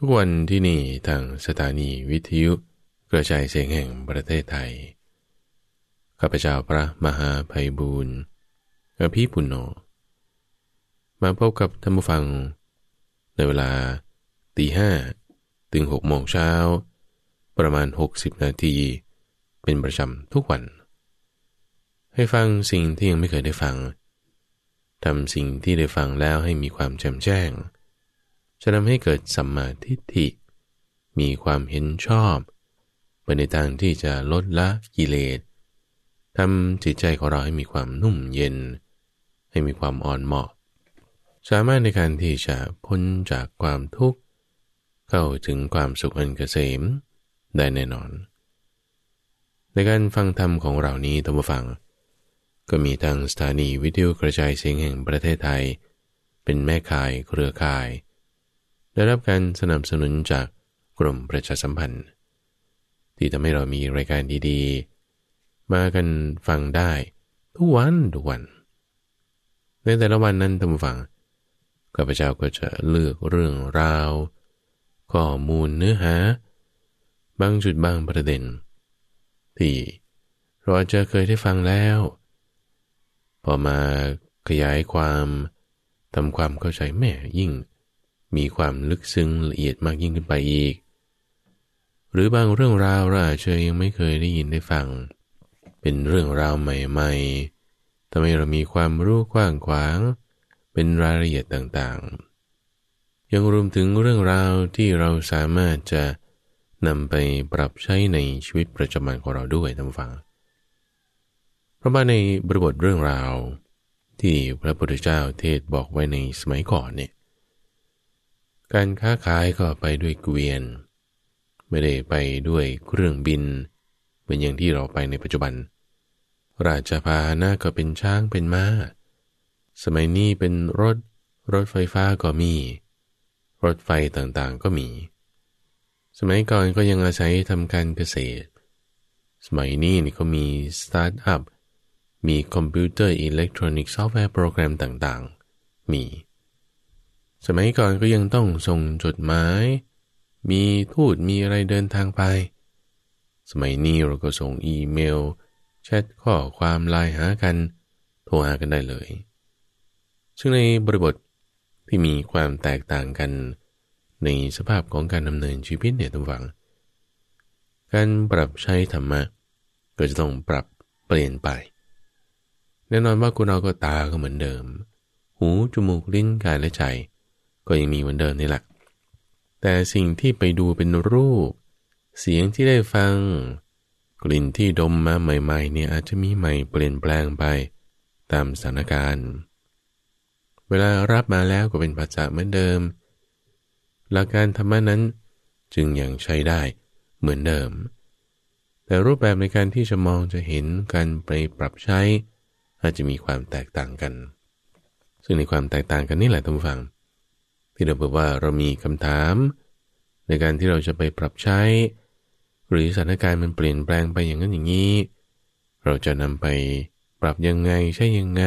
ทุกวันที่นี่ทางสถานีวิทยุ กระจายเสียงแห่งประเทศไทย ข้าพเจ้าพระมหาภัยบูรณ์อภิปุโนมาพบกับท่านผู้ฟัง ในเวลาตีห้าถึงหกโมงเช้า ประมาณ 60 นาที เป็นประจำทุกวัน ให้ฟังสิ่งที่ยังไม่เคยได้ฟังทำสิ่งที่ได้ฟังแล้วให้มีความแจ่มแจ้งจะทำให้เกิดสัมมาทิฏฐิ มีความเห็นชอบเปในทางที่จะลดละกิเลสทำจิตใจของเราให้มีความนุ่มเย็น ให้มีความอ่อนเหมาะ สามารถในการที่จะพ้นจากความทุกข์ เข้าถึงความสุขอันเกษมได้แน่นอน ในการฟังธรรมของเรานี้ท่านผู้ฟังก็มีทางสถานีวิทยุกระจายเสียงแห่งประเทศไทย เป็นแม่ข่ายเครือข่ายได้รับการสนับสนุนจากกรมประชาสัมพันธ์ ที่ทำให้เรามีรายการดีๆ มากันฟังได้ทุกวัน ทุกวัน ในแต่ละวันนั้นท่านฟังข้าพเจ้าก็จะเลือกเรื่องราวข้อมูลเนื้อหา บางจุดบางประเด็น ที่เราจะเคยได้ฟังแล้ว พอมาขยายความทำความเข้าใจแม่ยิ่งมีความลึกซึ้งละเอียดมากยิ่งขึ้นไปอีก หรือบางเรื่องราวเราอาจจะยังไม่เคยได้ยินได้ฟัง เป็นเรื่องราวใหม่ ๆ ทำไมเรามีความรู้กว้างขวาง เป็นรายละเอียดต่างๆ ยังรวมถึงเรื่องราวที่เราสามารถจะ นำไปปรับใช้ในชีวิตประจำวันของเราด้วยท่านฟัง เพราะว่าในบริบทเรื่องราว ที่พระพุทธเจ้าเทศบอกไว้ในสมัยก่อนเนี่ยการค้าขายก็ไปด้วยเกวียนไม่ได้ไปด้วยเครื่องบินเหมือนอย่างที่เราไปในปัจจุบัน ราชพาหนะก็เป็นช้างเป็นมา้าสมัยนี้เป็นรถรถไฟฟ้าก็มี รถไฟต่างๆก็มี สมัยก่อนก็ยังอาศัยทำการเกษตร สมัยนี้นี่เขามีสตาร์ทอัพมีคอมพิวเตอร์อิเล็กทรอนิกส์ซอฟต์แวร์โปรแกรมต่างๆ มีสมัยก่อนก็ยังต้องส่งจดหมาย มีทูตมีอะไรเดินทางไป สมัยนี้เราก็ส่งอีเมลแชทข้อความไลน์หากัน โทรหากันได้เลย ซึ่งในบริบท ที่มีความแตกต่างกัน ในสภาพของการดำเนินชีวิตเนี่ยทุกฝัง การปรับใช้ธรรมะก็จะต้องปรับเปลี่ยนไป แน่นอนว่าคุณเราก็ตาก็เหมือนเดิม หูจมูกลิ้นกายและใจก็ยังมีเหมือนเดิมนี่แหละแต่สิ่งที่ไปดูเป็นรูป เสียงที่ได้ฟัง กลิ่นที่ดมมาใหม่ ๆ เนี่ยอาจจะมีใหม่เปลี่ยนแปลงไปตามสถานการณ์ เวลารับมาแล้วก็เป็นภาษาเหมือนเดิม หลักการธรรมนั้นจึงยังใช้ได้เหมือนเดิม แต่รูปแบบในการที่จะมองจะเห็นการไปปรับใช้ อาจจะมีความแตกต่างกัน ซึ่งในความแตกต่างกันนี่แหละท่านผู้ฟังที่เราบอกว่าเรามีคำถาม ในการที่เราจะไปปรับใช้ หรือสถานการณ์มันเปลี่ยนแปลงไปอย่างนั้นอย่างนี้ เราจะนำไปปรับยังไงใช่ยังไง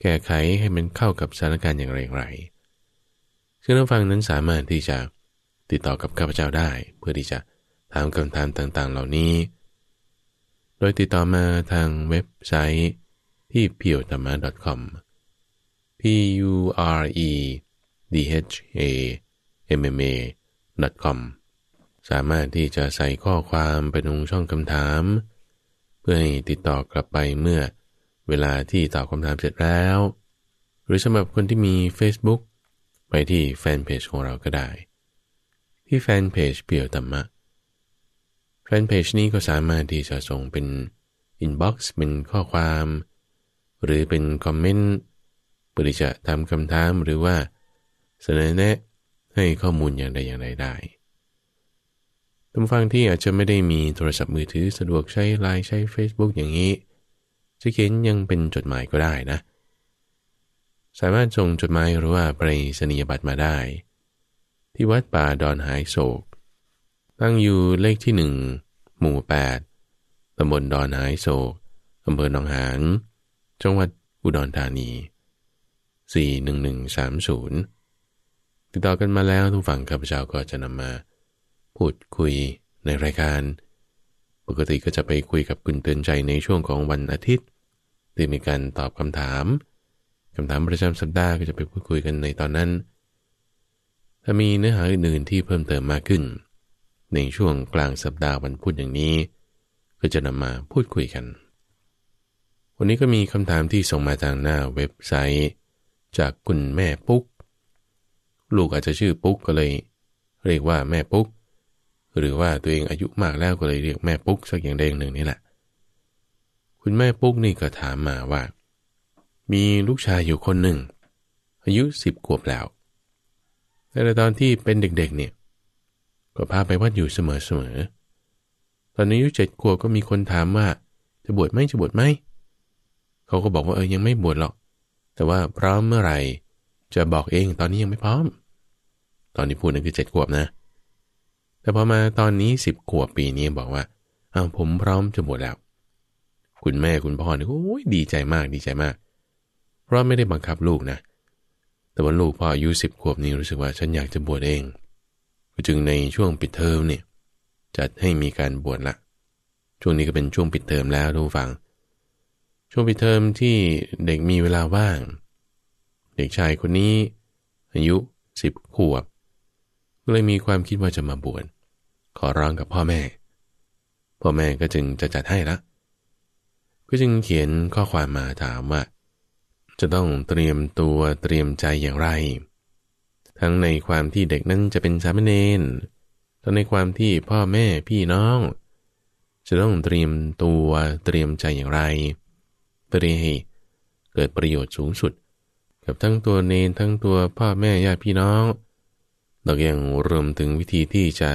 แก้ไขให้มันเข้ากับสถานการณ์อย่างไรไรซึ่ง่านฟังนั้นสามารถที่จะติดต่อกับข้าพเจ้าได้ เพื่อที่จะถามคำถามต่างๆ เหล่านี้ โดยติดต่อมาทางเว็บไซต์ที่ p u r e t h a m m a c o m p u r e dhamma.com สามารถที่จะใส่ข้อความไปตรงช่องคำถาม เพื่อให้ติดต่อกลับไปเมื่อเวลาที่ตอบคำถามเสร็จแล้ว หรือสำหรับคนที่มี Facebook ไปที่แฟนเพจของเราก็ได้ ที่แฟนเพจเปี่ยวธรรมะแฟนเพจนี้ก็สามารถที่จะส่งเป็นอินบ็อกซ์เป็นข้อความ หรือเป็นคอมเมนต์เพื่อที่จะทำคำถามหรือว่าเสนอแนะให้ข้อมูลอย่างใดอย่างใดได้ท่านฟังที่อาจจะไม่ได้มีโทรศัพท์มือถือสะดวกใช้ไลน์ใช้ Facebook อย่างนี้ จะเขียนยังเป็นจดหมายก็ได้นะ สามารถส่งจดหมาย หรือว่าไปสนียบัตรมาได้ ที่วัดป่าดอนหายโศก ตั้งอยู่เลขที่หนึ่งหมู่ 8ตำบลดอนหายโศกอำเภอหนองหานจังหวัดอุดรธานี 41130ติดต่อกันมาแล้วทุกฝั่งข้าพเจ้าก็จะนำมา พูดคุย ในรายการ ปกติก็จะไปคุยกับคุณเตือนใจในช่วงของวันอาทิตย์ที่มีการตอบคำถามคำถามประจำสัปดาห์ก็จะไปพูดคุยกันในตอนนั้น ถ้ามีเนื้อหาอื่นๆที่เพิ่มเติมมากขึ้น ในช่วงกลางสัปดาห์วันพูดอย่างนี้ ก็จะนำมาพูดคุยกัน วันนี้ก็มีคำถามที่ส่งมาทางหน้าเว็บไซต์ จากคุณแม่ปุ๊กลูกอาจจะชื่อปุ๊กก็เลย เรียกว่าแม่ปุ๊ก หรือว่าตัวเองอายุมากแล้วก็เลยเรียกแม่ปุ๊ก สักอย่างใดอย่างหนึ่งนี่แหละคุณแม่ปุ๊กนี่ก็ถามมาว่า มีลูกชายอยู่คนหนึ่ง อายุสิบขวบแล้ว แต่ตอนที่เป็นเด็กๆเนี่ยก็พาไปวัดอยู่เสมอๆตอนอายุเจ็ดขวบก็มีคนถามว่า จะบวชไหมจะบวชไหม เขาก็บอกว่าเออยังไม่บวชหรอก แต่ว่าพร้อมเมื่อไหร่จะบอกเองตอนนี้ยังไม่พร้อมตอนนี้พูดนั่นคือเจ็ดขวบนะ แต่พอมาตอนนี้สิบขวบปีนี้บอกว่า อ้าวผมพร้อมจะบวชแล้ว คุณแม่คุณพ่อเนี่ยโอ้ยดีใจมากดีใจมาก เพราะไม่ได้บังคับลูกนะ แต่ว่าลูกพออายุสิบขวบนี้รู้สึกว่าฉันอยากจะบวชเองจึงในช่วงปิดเทอมเนี่ยจัดให้มีการบวชละ ช่วงนี้ก็เป็นช่วงปิดเทอมแล้วทุกฝัง ช่วงปิดเทอมที่เด็กมีเวลาว่าง เด็กชายคนนี้อายุสิบขวบเลยมีความคิดว่าจะมาบวชขอร้องกับพ่อแม่ พ่อแม่ก็จึงจะจัดให้ละ ก็จึงเขียนข้อความมาถามว่า จะต้องเตรียมตัวเตรียมใจอย่างไร ทั้งในความที่เด็กนั้นจะเป็นสามเณรทั้งในความที่พ่อแม่พี่น้อง จะต้องเตรียมตัวเตรียมใจอย่างไรเพื่อให้เกิดประโยชน์สูงสุด กับทั้งตัวเนน ทั้งตัวพ่อแม่ญาติพี่น้องเรายังรวมถึงวิธีที่จะ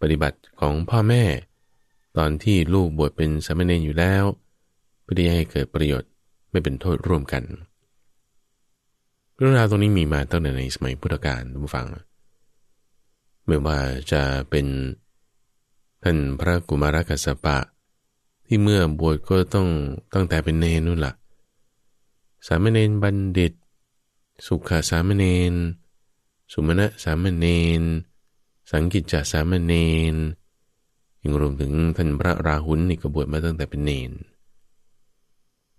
ปฏิบัติของพ่อแม่ ตอนที่ลูกบวชเป็นสามเณรอยู่แล้วเพื่อให้เกิดประโยชน์ไม่เป็นโทษร่วมกันเรื่องราวตรงนี้มีมาตั้งแต่ในสมัยพุทธกาลทานฟังไม่ว่าจะเป็น ท่านพระกุมารกัสปะ ที่เมื่อบวชก็ต้องตั้งแต่เป็นเนนนู่นละ่ะ สามเณรบัณฑิต สุขสามเณรสุมาณะสามเณรสังกิจจสามเณรยังรวมถึงท่านพระราหุลนี่ก็บวชมาตั้งแต่เป็นเนน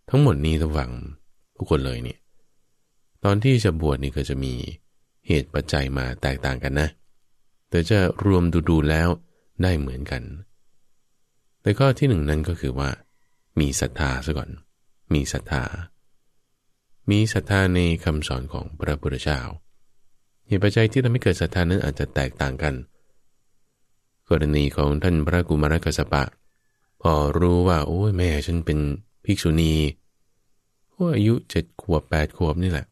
ทั้งหมดนี้ทั้งฝังทุกคนเลยเนี่ยตอนที่จะบวชนี่ก็จะมีเหตุปัจจัยมาแตกต่างกันนะ แต่จะรวมดูๆแล้วได้เหมือนกัน แต่ข้อที่หนึ่งนั้นก็คือว่ามีศรัทธาซะก่อน มีศรัทธามีศรัทธาในคำสอนของพระพุทธเจ้าตุปัจจัยที่ทำให้เกิดศรัทธานั้นอาจจะแตกต่างกัน กรณีของท่านพระกุมารกัสปะ พอรู้ว่า โอ้ยแม่ฉันเป็นภิกษุณีโอ้อายุเจ็ดขวบแปดขวบนี่แหละ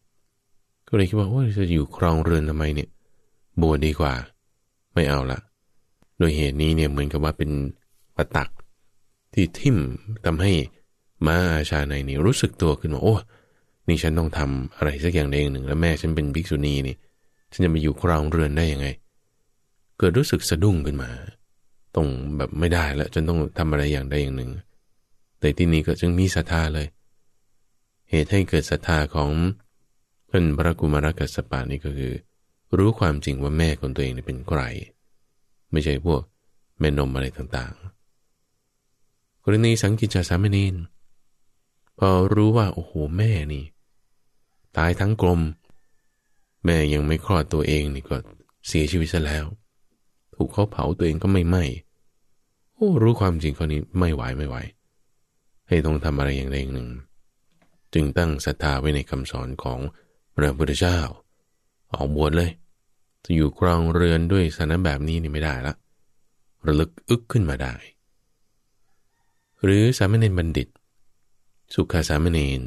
ก็เลยคิดว่าโอ้ยจะอยู่ครองเรือนทำไมเนี่ย บวชดีกว่าไม่เอาละโดยเหตุนี้เนี่ยเหมือนกับว่าเป็นปะตักที่ทิ่มทำให้มาอาชาในนี่รู้สึกตัวขึ้นว่าโอ้นี่ฉันต้องทำอะไรสักอย่างเดอย่างหนึ่ง แล้วแม่ฉันเป็นภิกษุณีนี่ฉันจะมาอยู่ครองเรือนได้ยังไง เกิดรู้สึกสะดุ้งขึ้นมาต้องแบบไม่ได้แล้วจนต้องทำอะไรอย่างใดอย่างหนึ่งในที่นี้ก็จึงมีศรัทธาเลย เหตุให้เกิดศรัทธาของท่านพระกุมารกัสปานี่ก็คือ รู้ความจริงว่าแม่ของตัวเองเป็นใคร ไม่ใช่พวกแม่นมอะไรต่างๆ กรณีสังกิจจสามเณรพอรู้ว่าโอ้โหแม่นี่ ตายทั้งกลมแม่ ยังไม่คลอดตัวเองนี่ก็เสียชีวิตซะแล้ว ถูกเขาเผาตัวเองก็ไม่ไหมโอ้รู้ความจริงคนนี้ไม่ไหวไม่ไหว ให้ต้องทำอะไรอย่างใดอย่างหนึ่ง จึงตั้งศรัทธาไว้ในคำสอนของพระพุทธเจ้า ออกบวชเลย จะอยู่ครองเรือนด้วยสถานแบบนี้นี่ไม่ได้ละ ระลึกอึกขึ้นมาได้ หรือสามเณรบัณฑิต สุขาสามเณร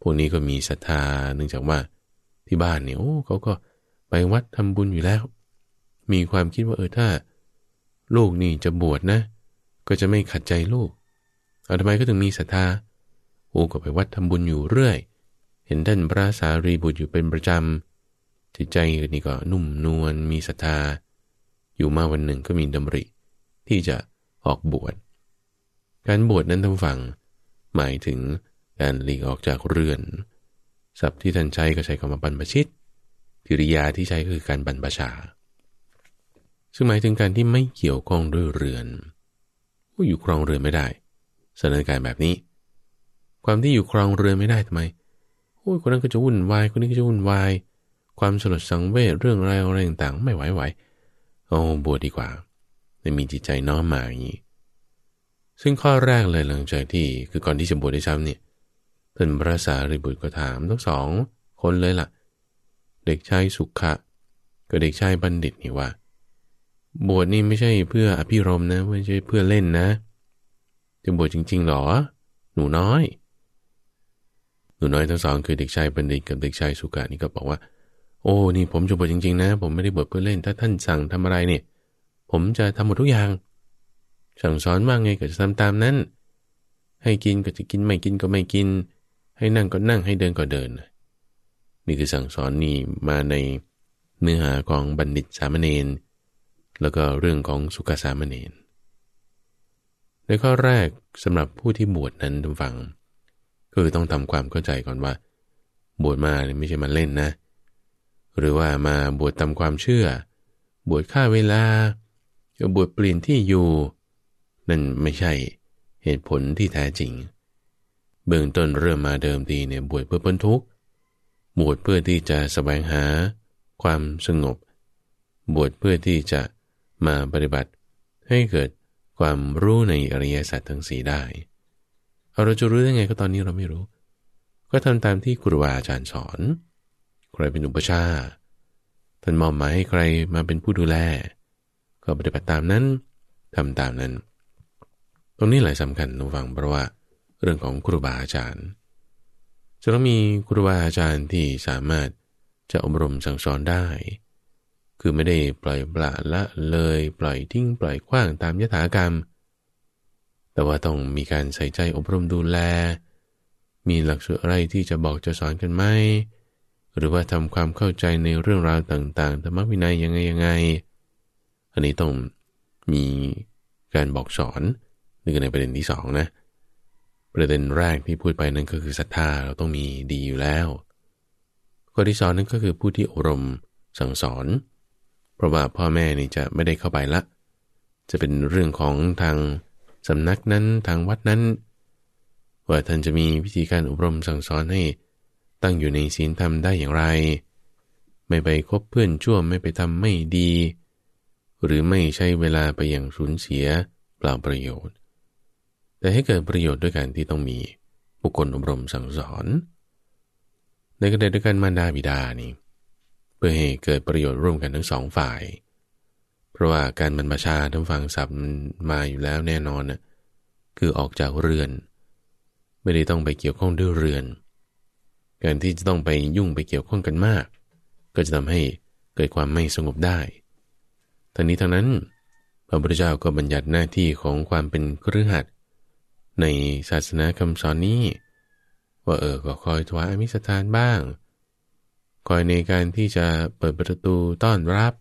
พวกนี้ก็มีศรัทธาเนื่องจากว่าที่บ้านเนี่ยโอ้เขาก็ไปวัดทำบุญอยู่แล้ว มีความคิดว่าเออถ้า ลูกนี่จะบวชนะ ก็จะไม่ขัดใจลูกเอาทำไมก็ถึงมีศรัทธาโอ้ก็ไปวัดทำบุญอยู่เรื่อย เห็นท่านพระสารีบุตรอยู่เป็นประจำจิตใจนี่ก็นุ่มนวลมีศรัทธาอยู่มาวันหนึ่งก็มีดำริที่จะออกบวชการบวชนั้นทั้งฝั่ง หมายถึงการหลีกออกจากเรือนศัพท์ที่ท่านใช้ก็ใช้คำว่าบรรพชิตกิริยาที่ใช้คือการบรรพชา ซึ่งหมายถึงการที่ไม่เกี่ยวข้องด้วยเรือนก็้อยู่ครองเรือนไม่ได้สถานการณ์แบบนี้ ความที่อยู่ครองเรือนไม่ได้ทำไม โอ้ย คนนั้นก็จะวุ่นวาย คนนี้ก็จะวุ่นวาย ความสลดสังเวชเรื่องอะไรอะไรต่างๆไม่ไหวไหวอ้บวชดีกว่าไม่มีจิตใจน้อมมาอย่างนี้ซึ่งข้อแรกเลยหลังจากที่คือก่อนที่จะบวชได้ซ้ำเนี่ยท่านพระสารีบุตรก็ถามทั้งสองคนเลยละ่ะ เด็กชายสุขะกับเด็กชายบัณฑิตนี่ว่าบวชนี่ไม่ใช่เพื่ออภิรมนะ ไม่ใช่เพื่อเล่นนะจะบวชจริง ๆ หรอ หนูน้อย หนูน้อยทั้งสอง คือเด็กชายบัณฑิตกับเด็กชายสุขะนี่ก็บอกว่า โอ้นี่ผมจะบวชจริงๆ นะ ผมไม่ได้บวชเพื่อเล่น ถ้าท่านสั่งทำอะไรเนี่ยผมจะทำหมดทุกอย่าง สั่งสอนว่าไงก็จะทำตามนั้น ให้กินก็จะกินไม่กินก็ไม่กินให้นั่งก็นั่งให้เดินก็เดินนี่คือสั่งสอนนี่มาในเนื้อหาของบัณฑิตสามเณรแล้วก็เรื่องของสุขสามเณรในข้อแรกสำหรับผู้ที่บวชนั้นทุกฝังก็คือต้องทำความเข้าใจก่อนว่าบวชมาไม่ใช่มาเล่นนะ หรือว่ามาบวชตามความเชื่อ บวชค่าเวลาบวชเปลี่ยนที่อยู่ นั่นไม่ใช่เหตุผลที่แท้จริงเบื้องต้นเริ่มมาเดิมทีเนี่ยบวชเพื่อพ้นทุกข์บวชเพื่อที่จะสแสวงหา ความสงบ บวชเพื่อที่จะมาปฏิบัติให้เกิดความรู้ในอริยสัจทั้งสีได้เอาเราจะรู้ได้ไงก็ตอนนี้เราไม่รู้ ก็ทำตามที่ครูบาอาจารย์สอน ใครเป็นอุปชาท่านมอบหมายให้ใครมาเป็นผู้ดูแลก็ปฏิบัติตามนั้นทำตามนั้น ตรงนี้หลายสำคัญนุฟังเพราะว่าเรื่องของครูบาอาจารย์ จะต้องมีครูบาอาจารย์ที่สามารถจะอบรมสั่งสอนได้ คือไม่ได้ปล่อยปละละเลยปล่อยทิ้งปล่อยขว้างตามยถากรรม แต่ว่าต้องมีการใส่ใจอบรมดูแล มีหลักสูตรอะไรที่จะบอกจะสอนกันไหมหรือว่าทำความเข้าใจในเรื่องราวต่างๆ ธรรมวินัยยังไงยังไงอันนี้ต้องมีการบอกสอนนี่คือในประเด็นที่สองนะประเด็นแรกที่พูดไปนั้นก็คือศรัทธาเราต้องมีดีอยู่แล้ว ข้อที่สองนั้นก็คือผู้ที่อบรมสั่งสอน เพราะว่าพ่อแม่นี่จะไม่ได้เข้าไปละ จะเป็นเรื่องของทางสำนักนั้นทางวัดนั้น ว่าท่านจะมีวิธีการอบรมสั่งสอนให้ตั้งอยู่ในศีลธรรมได้อย่างไร ไม่ไปคบเพื่อนชั่วไม่ไปทำไม่ดี หรือไม่ใช้เวลาไปอย่างสูญเสียเปล่าประโยชน์แต่ให้เกิดประโยชน์ด้วยการที่ต้องมีบุคคลอบรมสั่งสอนในขณะเดียวกันมารดาบิดานี่เพื่อให้เกิดประโยชน์ร่วมกันทั้งสองฝ่าย เพราะว่าการบรรพชาทั้งฟังศัพท์มาอยู่แล้วแน่นอนน่ะคือออกจากเรือน ไม่ได้ต้องไปเกี่ยวข้องด้วยเรือน การที่จะต้องไปยุ่งไปเกี่ยวข้องกันมากก็จะทำให้เกิดความไม่สงบได้ทั้งนี้ทั้งนั้นพระพุทธเจ้าก็บัญญัติหน้าที่ของความเป็นเครือขัดในศาสนาคำสอนนี้ ว่าเออก็คอยถวายอมิสทานบ้าง คอยในการที่จะเปิดประตูต้อนรับ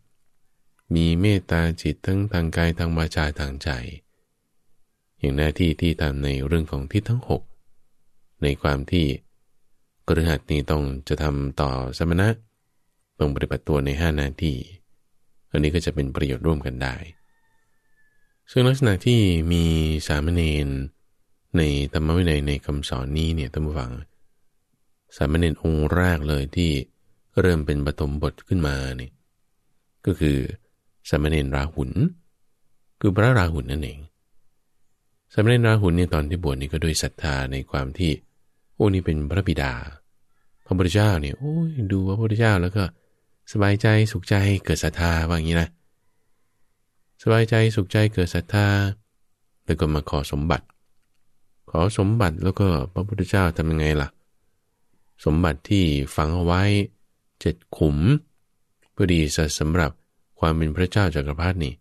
มีเมตตาจิตทั้งทางกายทางวาจาทางใจ อย่างหน้าที่ที่ทำในเรื่องของทิศทั้งหก ในความที่กฤหัสนี้ต้องจะทำต่อสมณะ ต้องปฏิบัติตัวในห้านาทีอันนี้ก็จะเป็นประโยชน์ร่วมกันได้ ซึ่งลักษณะที่มีสามเณรในธรรมวินัยในคำสอนนี้เนี่ยท่านผู้ฟังสามเณรองค์แรกเลยที่เริ่มเป็นปฐมบทขึ้นมาเนี่ยก็คือสามเณรราหุล คือพระราหุลนนั่นเองสามเณรราหุลเนี่ยตอนที่บวชนี่ก็ด้วยศรัทธาในความที่โอ้นี่เป็นพระบิดาพระพุทธเจ้าเนี่ย โอ้ยดูพระพุทธเจ้าแล้วก็สบายใจสุขใจเกิดศรัทธาว่างี้นะ สบายใจสุขใจเกิดศรัทธา แล้วก็มาขอสมบัติขอสมบัติแล้วก็พระพุทธเจ้าทำยังไงล่ะสมบัติที่ฝังเอาไว้เจ็ดขุมเพื่อดีสำหรับความเป็นพระเจ้าจากักรพรรดินี่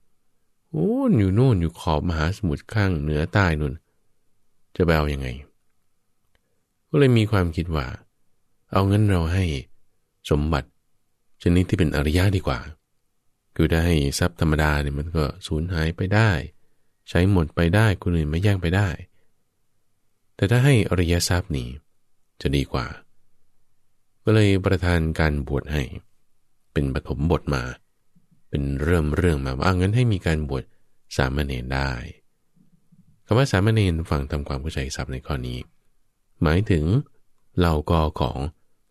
โอ้อยู่โน่นอยู่ขอบมหาสมุทรข้างเหนือใต้นุ่น จะไปเอาอยัางไง ก็เลยมีความคิดว่า เอางั้นเราให้สมบัติชนิดที่เป็นอริยะดีกว่า คือได้ทรัพย์ธรรมดาเนี่ยมันก็สูญหายไปได้ ใช้หมดไปได้คนอื่นไม่แย่งไปได้แต่ถ้าให้อริยทรัพย์นี้ จะดีกว่า ก็เลยประทานการบวชให้ เป็นปฐมบทมา เป็นเริ่มเรื่องมาว่างั้นให้มีการบวชสามเณรได้ คำว่าสามเณรฟังทำความเข้าใจศัพท์ในข้อนี้ หมายถึงเหล่ากอของ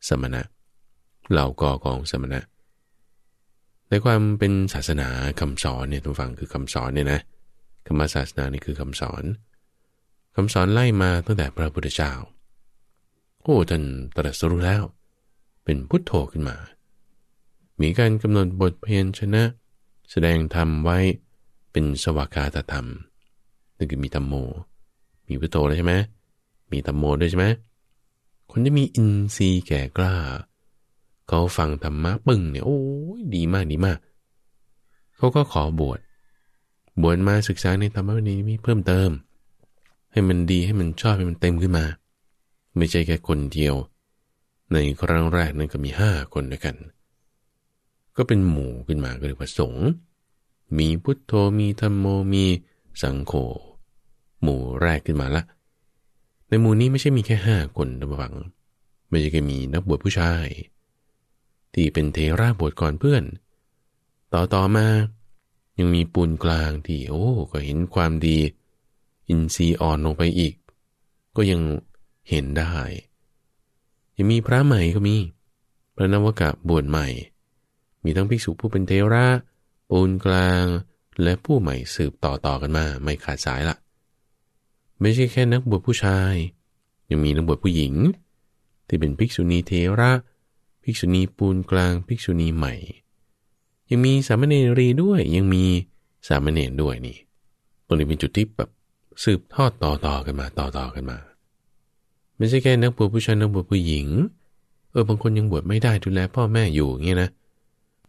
สมณะเหล่ากอของสมณะ ในความเป็นศาสนาคำสอนเนี่ยทุกฝังคือคำสอนเนี่ยนะคำว่าศาสนานี่คือคำสอนคำสอนไล่มาตั้งแต่พระพุทธเจ้าโอ้ท่านตรัสรู้แล้ว เป็นพุทโธขึ้นมา มีการกำหนดบทเพียนชนะ แสดงธรรมไว้เป็นสวากาตธรรม นั่นคือมีธรรมโม มีพุทโธแล้วใช่ไหม มีธรรมโมด้วยใช่ไหม คนที่มีอินทรีย์แก่กล้าเขาฟังธรรมะปึ้งเนี่ยโอ้ยดีมาก ดีมาก เขาก็ขอบวช บวชมาศึกษาในธรรมะนี้มีเพิ่มเติมมให้มันดีให้มันชอบให้มันเต็มขึ้นมา ไม่ใช่แค่คนเดียว ในครั้งแรกนั้นก็มีห้าคนด้วยกัน ก็เป็นหมู่ขึ้นมาก็เรียกว่าสงฆ์มีพุทโธมีธรรมโมมีสังโฆหมู่แรกขึ้นมาละในหมู่นี้ไม่ใช่มีแค่ห้าคนนะบังไม่ใช่แค่มีนักบวชผู้ชายที่เป็นเทราบวชก่อนเพื่อน ต่อต่อมายังมีปูนกลางที่โอ้ก็เห็นความดีอินทรีย์อ่อนลงไปอีก ก็ยังเห็นได้ ยังมีพระใหม่ก็มี พระนวกะบวชใหม่ มีทั้งภิกษุผู้เป็นเทระปูนกลาง และผู้ใหม่สืบต่อๆกันมา ไม่ขาดสายละไม่ใช่แค่นักบวชผู้ชาย ยังมีนักบวชผู้หญิง ที่เป็นภิกษุณีเทระภิกษุณีปูนกลาง ภิกษุณีใหม่ ยังมีสามเณรีด้วย ยังมีสามเณรด้วยนี่ ตรงนี้เป็นจุดที่แบบสืบทอดต่อๆกันมาต่อๆกันมาไม่ใช่แค่นักบวชผู้ชายนักบวชผู้หญิง เออบางคนยังบวชไม่ได้ดูแลพ่อแม่อยู่เงี้ยนะ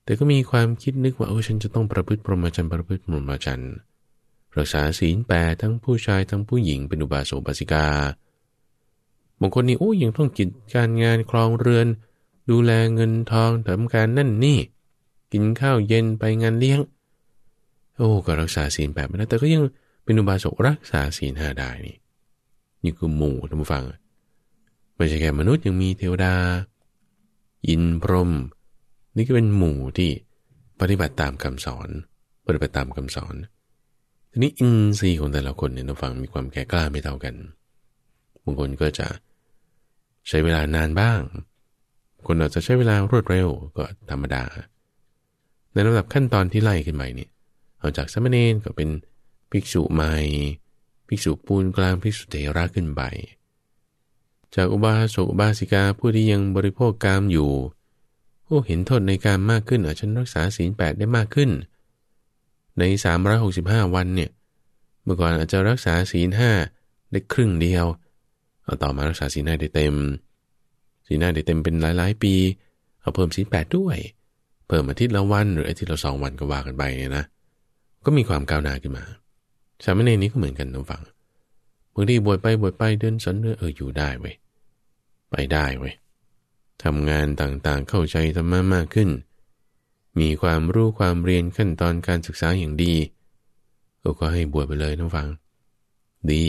แต่ก็มีความคิดนึกว่าเออฉันจะต้องประพฤติพรหมจรรย์ประพฤติพรหมจรรย์รักษาศีลแปดทั้งผู้ชายทั้งผู้หญิงเป็นอุบาสกบาสิกา บางคนนี่โอ้ยังต้องกิจการงานคลองเรือน ดูแลเงินทองทำการนั่นนี่ กินข้าวเย็นไปงานเลี้ยง โอ้ก็รักษาศีลแปดไม่ได้แต่ก็ยังเป็นอุบาสกรักษาศีลห้าได้นี่ นี่คือหมู่ท่านผู้ฟังไม่ใช่แค่มนุษย์ยังมีเทวดาอินพรหม นี่ก็เป็นหมู่ที่ปฏิบัติตามคำสอน ปฏิบัติตามคำสอน ทีนี้อินทรีย์ของแต่ละคนเนี่ยท่านฟังมีความแก่กล้าไม่เท่ากัน บางคนก็จะใช้เวลานานบ้าง คนอาจจะใช้เวลารวดเร็วก็ธรรมดา ในลำดับขั้นตอนที่ไล่ขึ้นไปเนี่ยเอาจากสมณีณก็เป็นภิกษุใหม่ ภิกษุปูนกลางภิกษุเถระขึ้นไป จากอุบาสกอุบาสิกาผู้ที่ยังบริโภคกามอยู่ ผู้เห็นโทษในการมากขึ้นอาฉันรักษาศีลแปดได้มากขึ้น ใน365วันเนี่ย เมื่อก่อนอาจจะรักษาศีลห้าได้ครึ่งเดียว เอาต่อมารักษาศีลห้าได้เต็ม ศีลห้าได้เต็มเป็นหลายๆ ปี เอาเพิ่มศีลแปดด้วย เพิ่มอาทิตย์ละวันหรืออาทิตย์ละสองวันก็ว่ากันไปเนี่ยนะ ก็มีความก้าวหน้าขึ้นมาสามเณรนี้ก็เหมือนกันนะฟังบางทีบวชไปบวชไปเดินสนเนื้อเอออยู่ได้เว้ยไปได้เว้ยทำงานต่างๆเข้าใจธรรมะมากขึ้น มีความรู้ความเรียนขั้นตอนการศึกษาอย่างดีก็ให้บวชไปเลยทุกฝฟัง ดี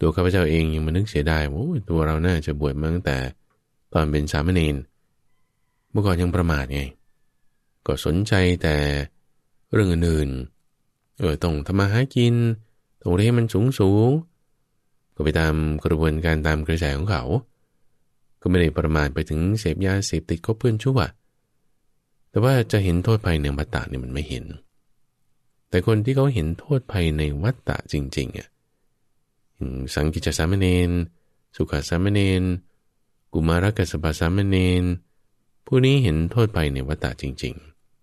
ตัวข้าพเจ้าเองยังมานึกเสียดายว่าตัวเราน่าจะบวชมาตั้งแต่ตอนเป็นสามเณรเมื่อก่อนยังประมาทไงก็สนใจแต่เรื่องอื่นๆเออ ต้องทำมาหากินต้องเรียนมันสูงสูง ก็ไปตามกระบวนการตามกระแสของเขา ก็ไม่ได้ประมาทไปถึงเสพยาเสพติดก็เพื่อนชั่วแต่ว่าจะเห็นโทษภัยในวัฏฏะเนี่ยมันไม่เห็น แต่คนที่เขาเห็นโทษภัยในวัฏฏะจริงๆอ่ะสังกิจสามเณรสุขสามเณรกุมารกัสปะสามเณรผู้นี้เห็นโทษภัยในวัฏฏะจริง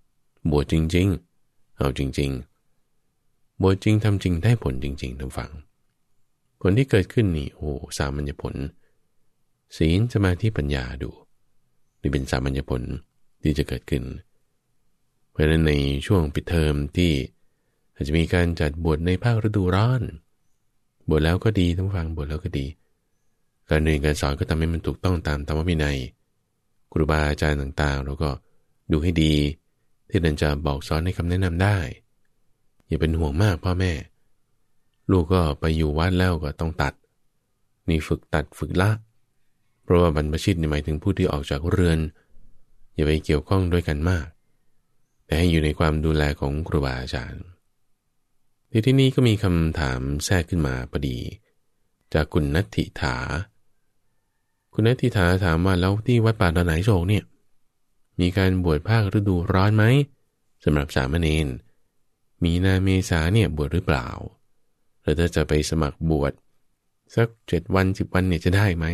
ๆบวชจริงๆ เอาจริงๆบวชจริงทำจริงได้ผลจริง ๆทัางฟังผลที่เกิดขึ้นนี่โอ้สามัญญผล ศีลสมาธิปัญญาดูนี่เป็นสามัญญผลที่จะเกิดขึ้น เพราะฉะนั้นในช่วงปิดเทอมที่อาจจะมีการจัดบวชในภาคฤดูร้อน บวชแล้วก็ดีทัางฟังบวชแล้วก็ดี การเรียนการสอนก็ทำให้มันถูกต้องตามธรรมวินัยครูบาอาจารย์ต่างๆเราก็ดูให้ดี ที่นั่นจะบอกสอนให้คำแนะนำได้อย่าเป็นห่วงมากพ่อแม่ ลูกก็ไปอยู่วัดแล้วก็ต้องตัดนี่ฝึกตัดฝึกละ เพราะว่าบรรพชิตหมายถึงผู้ที่ออกจากเรือน อย่าไปเกี่ยวข้องด้วยกันมาก แต่ให้อยู่ในความดูแลของครูบาอาจารย์ที่ที่นี้ก็มีคำถามแทรกขึ้นมาพอดี จากคุณนัทธิถาคุณนัทธิถาถามว่าแล้วที่วัดป่าดอนไหนโศกเนี่ยมีการบวชภาคฤดูร้อนไหมสำหรับสามเณรมีนาเมษาเนี่ยบวชหรือเปล่า แล้วถ้าจะไปสมัครบวชสักเจ็ดวันสิบวันเนี่ยจะได้ไหม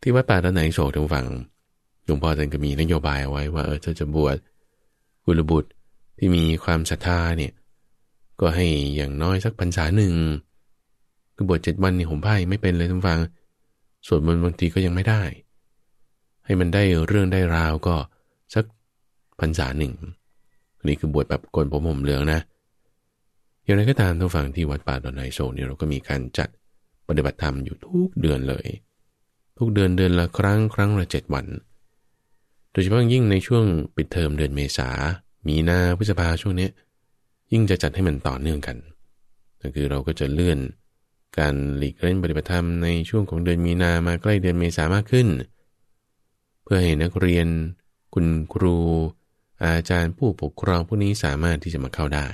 ที่วัดป่าตะไหนโศกทางฝั่งหลวงพ่อท่านก็มีนโยบายไว้ว่าเออถ้าจะบวชกุลบุตรที่มีความศรัทธาเนี่ยก็ให้อย่างน้อยสักพรรษาหนึ่งคือบวชเจ็ดวันนี่ผมไพ่ไม่เป็นเลยทางฟังสวดมนต์บางทีก็ยังไม่ได้ ให้มันได้เรื่องได้ราวก็สักพรรษาหนึ่งนี่คือบวชแบบคนผมผมเหลืองนะ อย่างไรก็ตามทุกฝฟังที่วัดป่าดอนไนโซเนี่ยเราก็มีการจัดปฏิบัติธรรมอยู่ทุกเดือนเลย ทุกเดือนเดือนละครั้งครั้งละเจ็ดวัน โดยเฉพาะยิ่งในช่วงปิดเทอมเดือนเมษา มีนาพฤษภาช่วงนี้ยิ่งจะจัดให้มันต่อเนื่องกัน ก็คือเราก็จะเลื่อนการหลีกเล่นปฏิบัติธรรมในช่วงของเดือนมีนามาใกล้เดือนเมษามากขึ้น เพื่อให้นักเรียน คุณครูอาจารย์ผู้ปกครองผู้นี้สามารถที่จะมาเข้าได้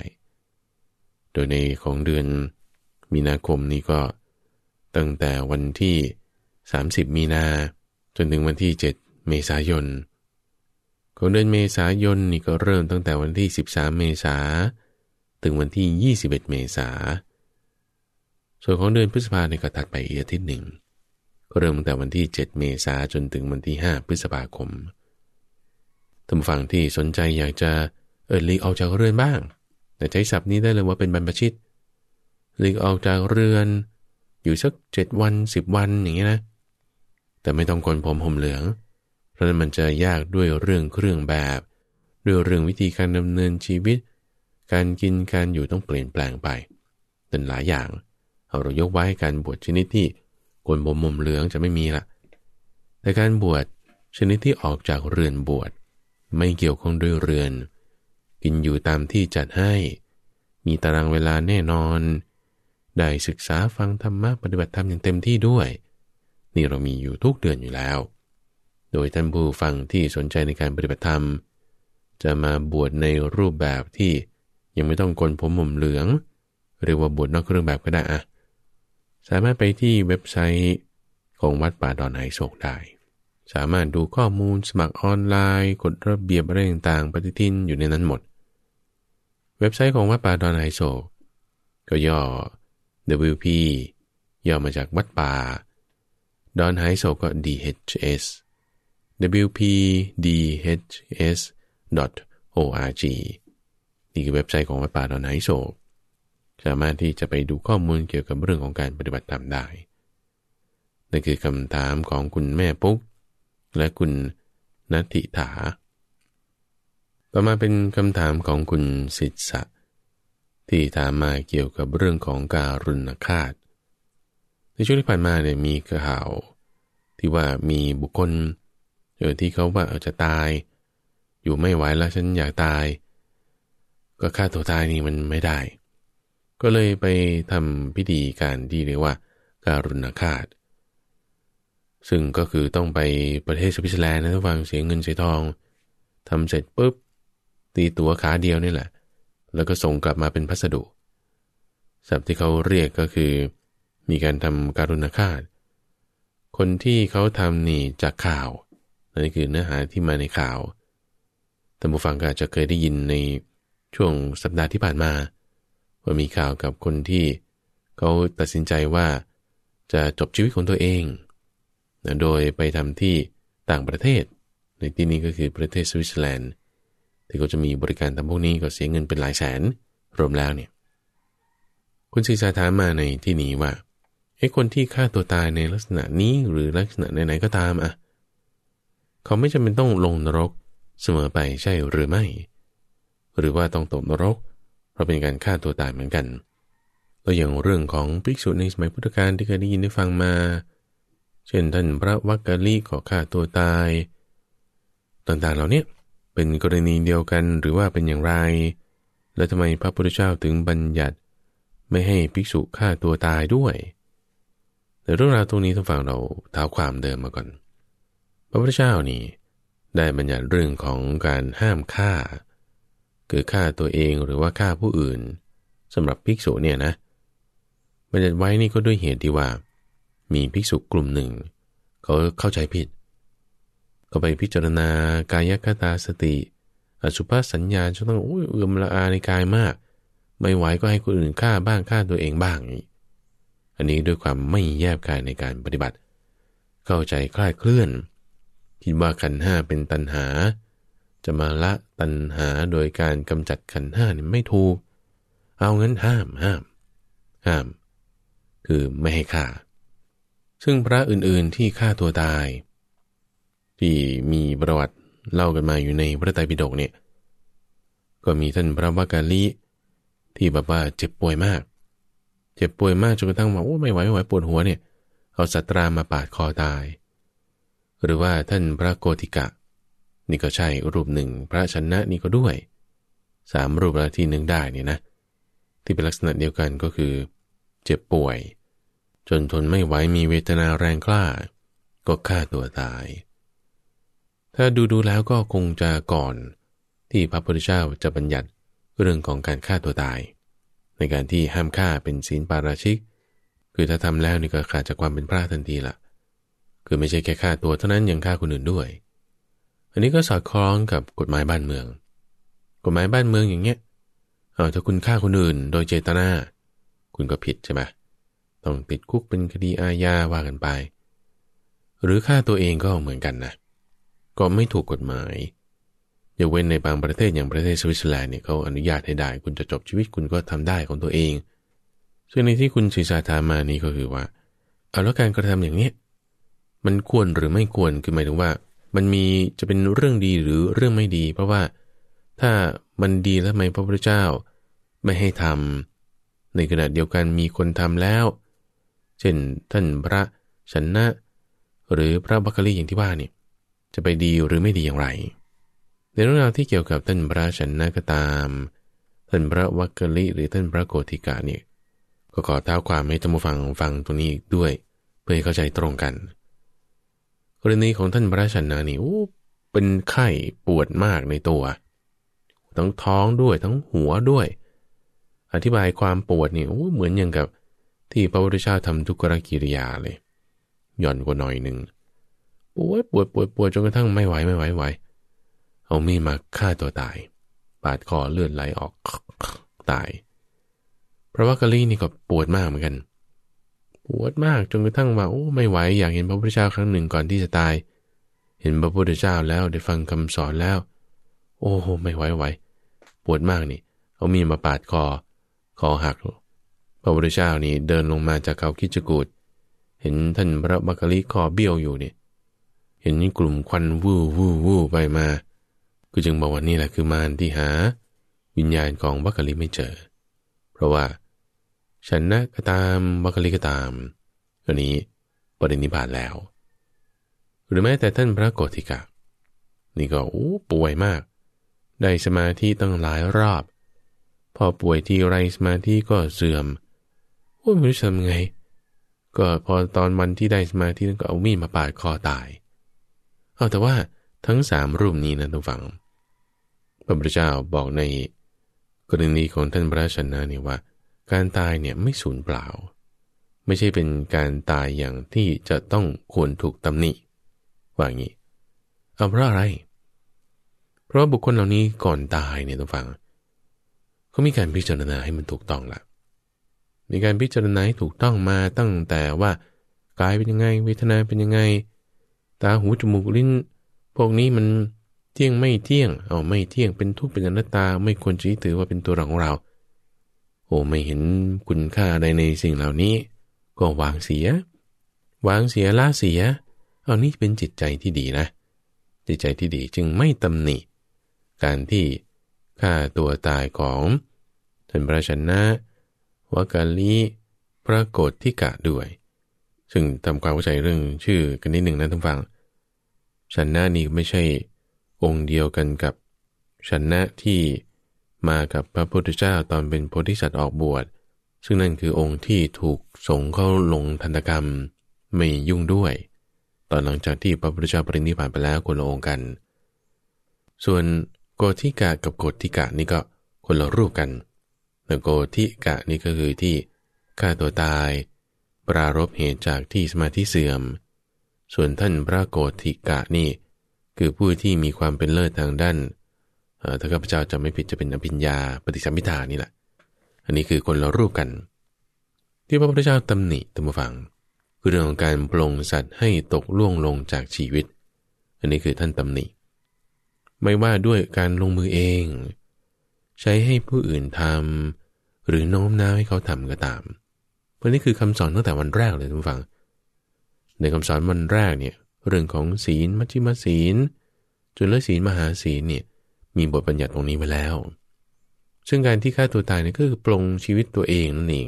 โดยในของเดือนมีนาคมนี้ก็ ตั้งแต่วันที่ 30 มีนาจนถึงวันที่ 7 เมษายน ของเดือนเมษายนนี่ก็เริ่มตั้งแต่วันที่ 13 เมษาถึงวันที่ 21 เมษา ส่วนของเดือนพฤษภาเนี่ก็ถัดไปอีกอาทิตย์หนึ่งก็เริ่มตั้งแต่วันที่ 7 เมษาจนถึงวันที่ 5 พฤษภาคมท่านฟังที่สนใจอยากจะเออลีกออกจากเรือนบ้าง แต่ใช้ศัพท์นี้ได้เลยว่าเป็นบรรพชิตลีกออกจากเรือนอยู่สักเจ็ดวันสิบวันอย่างเงี้ยนะ แต่ไม่ต้องกนผมห่มเหลือง เพราะนั้นมันจะยากด้วยเรื่องเครื่องแบบ ด้วยเรื่องวิธีการดำเนินชีวิต การกินการอยู่ต้องเปลี่ยนแปลงไปเป็นหลายอย่างเอาเรายกไว้การบวชชนิดที่กนผมห่มเหลืองจะไม่มีละแต่การบวชชนิดที่ออกจากเรือนบวชไม่เกี่ยวข้องด้วยเรือนกินอยู่ตามที่จัดให้ มีตารางเวลาแน่นอน ได้ศึกษาฟังธรรมะปฏิบัติธรรมอย่างเต็มที่ด้วย นี่เรามีอยู่ทุกเดือนอยู่แล้ว โดยท่านผู้ฟังที่สนใจในการปฏิบัติธรรม จะมาบวชในรูปแบบที่ยังไม่ต้องกลผมหม่มเหลือง หรือว่าบวชนอกเครื่องแบบก็ได้อะสามารถไปที่เว็บไซต์ของวัดป่าดอนไหโศกได้สามารถดูข้อมูลสมัครออนไลน์กฎระเบียบอะไรต่างๆปฏิทินอยู่ในนั้นหมด เว็บไซต์ของวัดป่าดอนไฮโซก็ย่อ WP ย่อมาจากวัดป่าดอนไฮโซก็ DHS WPDHS org นี่คือเว็บไซต์ของวัดป่าดอนไฮโซสามารถที่จะไปดูข้อมูลเกี่ยวกับเรื่องของการปฏิบัติธรรมได้นั่นคือคำถามของคุณแม่ปุ๊กและคุณนัติถาต่อมาเป็นคำถามของคุณสิทธะที่ถามมาเกี่ยวกับเรื่องของการุณฆาต ในช่วงที่ผ่านมาเนี่ยมีข่าวที่ว่ามีบุคคลเออที่เขาว่าอาจจะตาย อยู่ไม่ไหวแล้วฉันอยากตายก็ฆ่าตัวตายนี่มันไม่ได้ ก็เลยไปทำพิธีการที่เรียกว่าการุณฆาตซึ่งก็คือต้องไปประเทศสวิตเซอร์แลนด์นะทุกฟังเสียเงินเสียทอง ทำเสร็จปุ๊บ ตีตั๋วขาเดียวนี่แหละ แล้วก็ส่งกลับมาเป็นพัสดุ สัพที่เขาเรียกก็คือมีการทำการุณคฆาต คนที่เขาทำนี่จากข่าวนี่คือเนื้อหาที่มาในข่าวท่านผู้ฟังก็อาจจะเคยได้ยินในช่วงสัปดาห์ที่ผ่านมา ว่ามีข่าวกับคนที่เขาตัดสินใจว่าจะจบชีวิตของตัวเองโดยไปทำที่ต่างประเทศในที่นี้ก็คือประเทศสวิตเซอร์แลนด์ที่เขาจะมีบริการทำพวกนี้ก็เสียเงินเป็นหลายแสน รวมแล้วเนี่ยคุณศีษาถามมาในที่นี้ว่าไอ้คนที่ฆ่าตัวตายในลักษณะนี้หรือลักษณะไหนๆก็ตามอ่ะเขาไม่จำเป็นต้องลงนรกเสมอไปใช่หรือไม่ หรือว่าต้องตกนรก เพราะเป็นการฆ่าตัวตายเหมือนกันตัวอย่างเรื่องของภิกษุในสมัยพุทธกาลที่เคยได้ยินได้ฟังมาเช่นท่านพระวักกะลีขอฆ่าตัวตาย ต่างๆเหล่านี้เป็นกรณีเดียวกันหรือว่าเป็นอย่างไร และทำไมพระพุทธเจ้าถึงบัญญัติไม่ให้ภิกษุฆ่าตัวตายด้วยแต่เรื่องราวตรงนี้ท่านฟังเราเท้าความเดิมมาก่อน พระพุทธเจ้านี่ได้บัญญัติเรื่องของการห้ามฆ่า คือฆ่าตัวเองหรือว่าฆ่าผู้อื่นสำหรับภิกษุเนี่ยนะบัญญัติไว้นี่ก็ด้วยเหตุที่ว่ามีภิกษุกลุ่มหนึ่ง เขาเข้าใจผิด เขาไปพิจารณา กายคตาสติอสุภาษสัญญาจนต้องอุ้ยเอือมละอาในกายมาก ไม่ไหวก็ให้คนอื่นฆ่าบ้างฆ่าตัวเองบ้าง อันนี้ด้วยความไม่แยบกายในการปฏิบัติ เข้าใจคลายเคลื่อน คิดว่าขันห้าเป็นตันหา จะมาละตันหาโดยการกำจัดขันห้านี่ไม่ถูก เอางั้นห้ามห้ามห้ามคือไม่ให้ฆ่าซึ่งพระอื่นๆที่ฆ่าตัวตาย ที่มีประวัติเล่ากันมาอยู่ในพระไตรปิฎกเนี่ยก็มีท่านพระวากาลีที่แบบว่าเจ็บป่วยมาก เจ็บป่วยมากจนกระทั่งว่าโอ้ไม่ไหวไม่ไหวปวดหัวเนี่ยเอาสัตรามาปาดคอตาย หรือว่าท่านพระโกติกะ นี่ก็ใช่ รูปหนึ่ง พระชนะนี่ก็ด้วยสามรูปละที่หนึ่งได้เนี่ยนะที่เป็นลักษณะเดียวกันก็คือเจ็บป่วยจนทนไม่ไหวมีเวทนาแรงกล้าก็ฆ่าตัวตาย ถ้าดูดูแล้วก็คงจะก่อนที่พระพุทธเจ้าจะบัญญัติเรื่องของการฆ่าตัวตาย ในการที่ห้ามฆ่าเป็นศีลปาราชิก คือถ้าทำแล้วนี่ก็ขาดจากความเป็นพระทันทีละ่ะ คือไม่ใช่แค่ฆ่าตัวเท่านั้นยังฆ่าคนอื่นด้วย อันนี้ก็สอดคล้องกับกฎหมายบ้านเมือง กฎหมายบ้านเมืองอย่างเงี้ยเอาถ้าคุณฆ่าคนอื่นโดยเจตนาคุณก็ผิดใช่ไหมต้องติดคุกเป็นคดีอาญาว่ากันไป หรือฆ่าตัวเองก็เหมือนกันนะ ก็ไม่ถูกกฎหมายยก เว้นในบางประเทศ อย่างประเทศสวิตเซอร์แลนด์เนี่ยเขาอนุญาตให้ได้คุณจะจบชีวิตคุณก็ทำได้ของตัวเอง ซึ่งในที่คุณศีชาถามมานี้ก็คือว่าเอาแล้วการกระทำอย่างเนี้ยมันควรหรือไม่ควรคือหมายถึงว่า มันมีจะเป็นเรื่องดีหรือเรื่องไม่ดี เพราะว่าถ้ามันดีแล้วไมพระพุทธเจ้าไม่ให้ทำ ในขณะเดียวกันมีคนทำแล้วเช่นท่านพระชนนะหรือพระบัคคลีอย่างที่ว่านี่ จะไปดีหรือไม่ดีอย่างไร ในเรื่องราวที่เกี่ยวกับท่านพระชนนะก็ตามท่านพระวัคคลีหรือท่านพระโกธิกาเนี่ยก็ขอเท้าความให้ท่านผู้ฟังฟังตรงนี้อีกด้วย เพื่อให้เข้าใจตรงกัน กรณีของท่านพระชนนะนี่โอ้เป็นไข้ปวดมากในตัวทั้งท้องด้วยทั้งหัวด้วย อธิบายความปวดนี่โอ้เหมือนอย่างกับที่พระพุทธเจ้าทำทุกขกิริยาเลย หย่อนกว่าหน่อยหนึ่งปวดปวดปวดปวดจนกระทั่งไม่ไหวไม่ไหวไหว เอามีดมาฆ่าตัวตาย ปาดคอเลือดไหลออกตายพระวักกะลีนี่ก็ปวดมากเหมือนกัน ปวดมากจนกระทั่งว่าโอ้ไม่ไหว อยากเห็นพระพุทธเจ้าครั้งหนึ่งก่อนที่จะตาย เห็นพระพุทธเจ้าแล้วได้ฟังคำสอนแล้ว โอ้ไม่ไหวไหวปวดมากนี่ เอามีดมาปาดคอคอหักพระพุทธเจ้านี่เดินลงมาจากเขาคิจกูดเห็นท่านพระบัคลีคอเบี้ยวอยู่เนี่ยเห็นกลุ่มควันวู้วู้วู้ไปมาก็จึงบอกว่านี่แหละคือมารที่หา วิญญาณของบัคลีไม่เจอ เพราะว่า ฉันนะก็ตามบัคลีก็ตามอันนี้ปรินิพานแล้ว หรือแม้แต่ท่านพระโกธิกะนี่ก็ป่วยมาก ได้สมาธิตั้งหลายรอบพอป่วยที่ไรสมาธิก็เสื่อมอ้ไม่รู้จะทำไง ก็พอตอนวันที่ได้สมาธินั้นก็เอามีดมาปาดคอตาย เอาแต่ว่าทั้งสามรูปนี้นะทุกฝังพระพุทธเจ้าบอกใน กรณีของท่านพระชนะเนี่ยว่า การตายเนี่ยไม่สูญเปล่า ไม่ใช่เป็นการตายอย่างที่จะต้องควรถูกตำหนิ ว่างี้เอาเพราะอะไร เพราะบุคคลเหล่านี้ก่อนตายเนี่ยทุกฝังเขามีการพิจารณาให้มันถูกต้องละมีการพิจารณาให้ถูกต้องมาตั้งแต่ว่ากายเป็นยังไงเวทนาเป็นยังไง ตาหูจมูกลิ้นพวกนี้มันเที่ยงไม่เที่ยง เอาไม่เที่ยงเป็นทุกข์เป็นอนัตตาไม่ควรจะถือว่าเป็นตัวของเรา โอ้ไม่เห็นคุณค่าใดในสิ่งเหล่านี้ ก็วางเสียวางเสียละเสีย เอานี้เป็นจิตใจที่ดีนะ จิตใจที่ดีจึงไม่ตำหนิ การที่ฆ่าตัวตายของ ท่านพระชนะวากาลีปรากฏที่กะด้วย ซึ่งทำความเข้าใจเรื่องชื่อกันนิดหนึ่งนะท่านฟังชันนะนี้ไม่ใช่ องค์เดียวกันกับชันนะที่มากับพระพุทธเจ้าตอนเป็นโพธิสัตว์ออกบวช ซึ่งนั่นคือองค์ที่ถูกสงเข้าลงธนกรรมไม่ยุ่งด้วย ตอนหลังจากที่พระพุทธเจ้าปรินิพพานไปแล้วคนละองค์กัน ส่วนโกธิกะกับโกธิกะนี่ก็คนละรูปกันโกธิกะนี่ก็คือที่ฆ่าตัวตาย ปรารบเหตุจากที่สมาธิเสื่อม ส่วนท่านพระโกธิกะนี่คือผู้ที่มีความเป็นเลิศทางด้านถ้าข้าพเจ้าจะไม่ผิดจะเป็นอภิญญาปฏิสัมพิธานี่แหละ อันนี้คือคนละรูปกัน ที่พระพุทธเจ้าตำหนิตัมฟังคือเรื่องของการปลงสัตว์ให้ตกล่วงลงจากชีวิต อันนี้คือท่านตำหนิ ไม่ว่าด้วยการลงมือเองใช้ให้ผู้อื่นทำหรือโน้มน้าวให้เขาทำก็ตาม เพราะนี่คือคำสอนตั้งแต่วันแรกเลยทุกฝัง ในคำสอนวันแรกเนี่ย เรื่องของศีลมัชฌิมศีลจนเลศีลมหาศีลเนี่ยมีบทบัญญัติตรงนี้ไว้แล้ว ซึ่งการที่ฆ่าตัวตายเนี่ยก็คือปลงชีวิตตัวเองนั่นเอง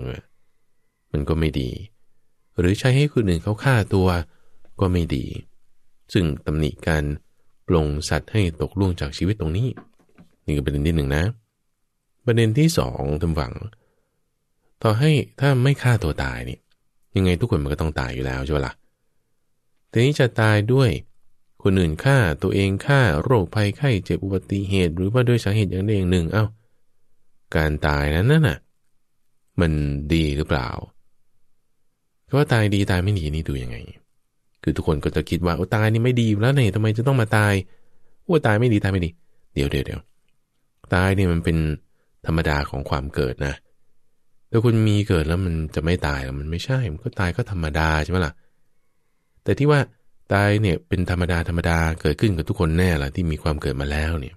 มันก็ไม่ดี หรือใช้ให้คนอื่นเขาฆ่าตัวก็ไม่ดี ซึ่งตำหนิการปลงสัตว์ให้ตกล่วงจากชีวิตตรงนี้ นี่ก็เป็นเรื่องที่หนึ่งนะประเด็นที่สองทำฝัง ต่อให้ถ้าไม่ฆ่าตัวตายนี่ยังไงทุกคนมันก็ต้องตายอยู่แล้วใช่ไหมละ่ะทีนี้จะตายด้วย คนอื่นฆ่าตัวเองฆ่าโรคภัยไข้เจ็บอุบัติเหตุหรือว่าด้วยสาเหตุอย่างใดอย่างหนึ่ง เอา้า การตายนั้นน่ะมันดีหรือเปล่าก็ว่าตายดีตายไม่ดีนี่ดูยังไง คือทุกคนก็จะคิดว่าโอ้ตายนี่ไม่ดีแล้วเนี่ยทำไมจะต้องมาตาย ว่าตายไม่ดีตายไม่ดีเดี๋ยวเดี๋ยวเดี๋ยวตายเนี่ยมันเป็นธรรมดาของความเกิดนะแต่คุณมีเกิดแล้วมันจะไม่ตายมันไม่ใช่ มันก็ตายก็ธรรมดาใช่ไหมล่ะ แต่ที่ว่าตายเนี่ยเป็นธรรมดาธรรมดาเกิดขึ้นกับทุกคนแน่ละที่มีความเกิดมาแล้วเนี่ย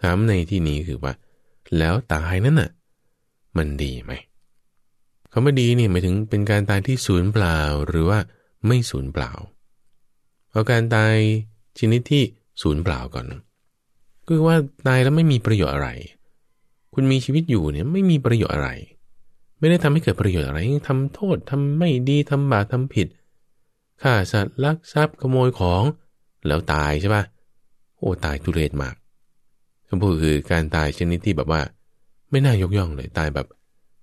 ถามในที่นี้คือว่า แล้วตายนั้นน่ะมันดีไหมคำว่าดีเนี่ยหมายถึงเป็นการตายที่ศูนย์เปล่าหรือว่าไม่ศูนย์เปล่าเอาการตายชนิดที่ศูนย์เปล่าก่อน คือว่าตายแล้วไม่มีประโยชน์อะไรคุณมีชีวิตอยู่เนี่ยไม่มีประโยชน์อะไร ไม่ได้ทำให้เกิดประโยชน์อะไรทำโทษทำไม่ดีทำบาปทำผิดฆ่าสัตว์ลักทรัพย์ขโมยของแล้วตายใช่ปะโอ้ตายทุเรศมากคำพูดคือการตายชนิดที่แบบว่า ไม่น่ายกย่องเลยตายแบบ